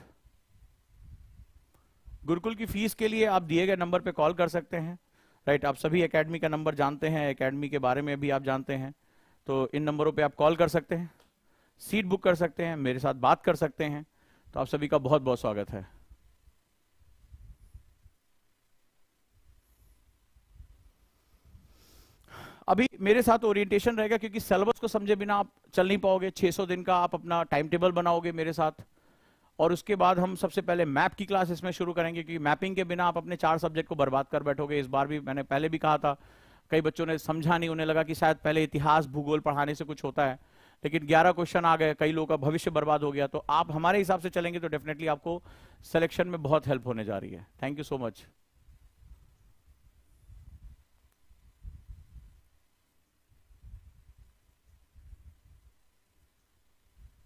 Gurukul की फीस के लिए आप दिए गए नंबर पे कॉल कर सकते हैं राइट आप सभी एकेडमी का नंबर जानते हैं एकेडमी के बारे में भी आप जानते हैं तो इन नंबरों पे आप कॉल कर सकते हैं सीट बुक कर सकते हैं मेरे साथ बात कर सकते हैं तो आप सभी का बहुत बहुत स्वागत है अभी मेरे साथ ओरिएंटेशन रहेगा क्योंकि सिलेबस को समझे बिना आप चल नहीं पाओगे 600 दिन का आप अपना टाइम टेबल बनाओगे मेरे साथ और उसके बाद हम सबसे पहले मैप की क्लास इसमें शुरू करेंगे क्योंकि मैपिंग के बिना आप अपने चार सब्जेक्ट को बर्बाद कर बैठोगे इस बार भी मैंने पहले भी कहा था कई बच्चों ने समझा नहीं उन्हें लगा कि शायद पहले इतिहास भूगोल पढ़ाने से कुछ होता है लेकिन 11 क्वेश्चन आ गए कई लोगों का भविष्य बर्बाद हो गया तो आप हमारे हिसाब से चलेंगे तो डेफिनेटली आपको सिलेक्शन में बहुत हेल्प होने जा रही है थैंक यू सो मच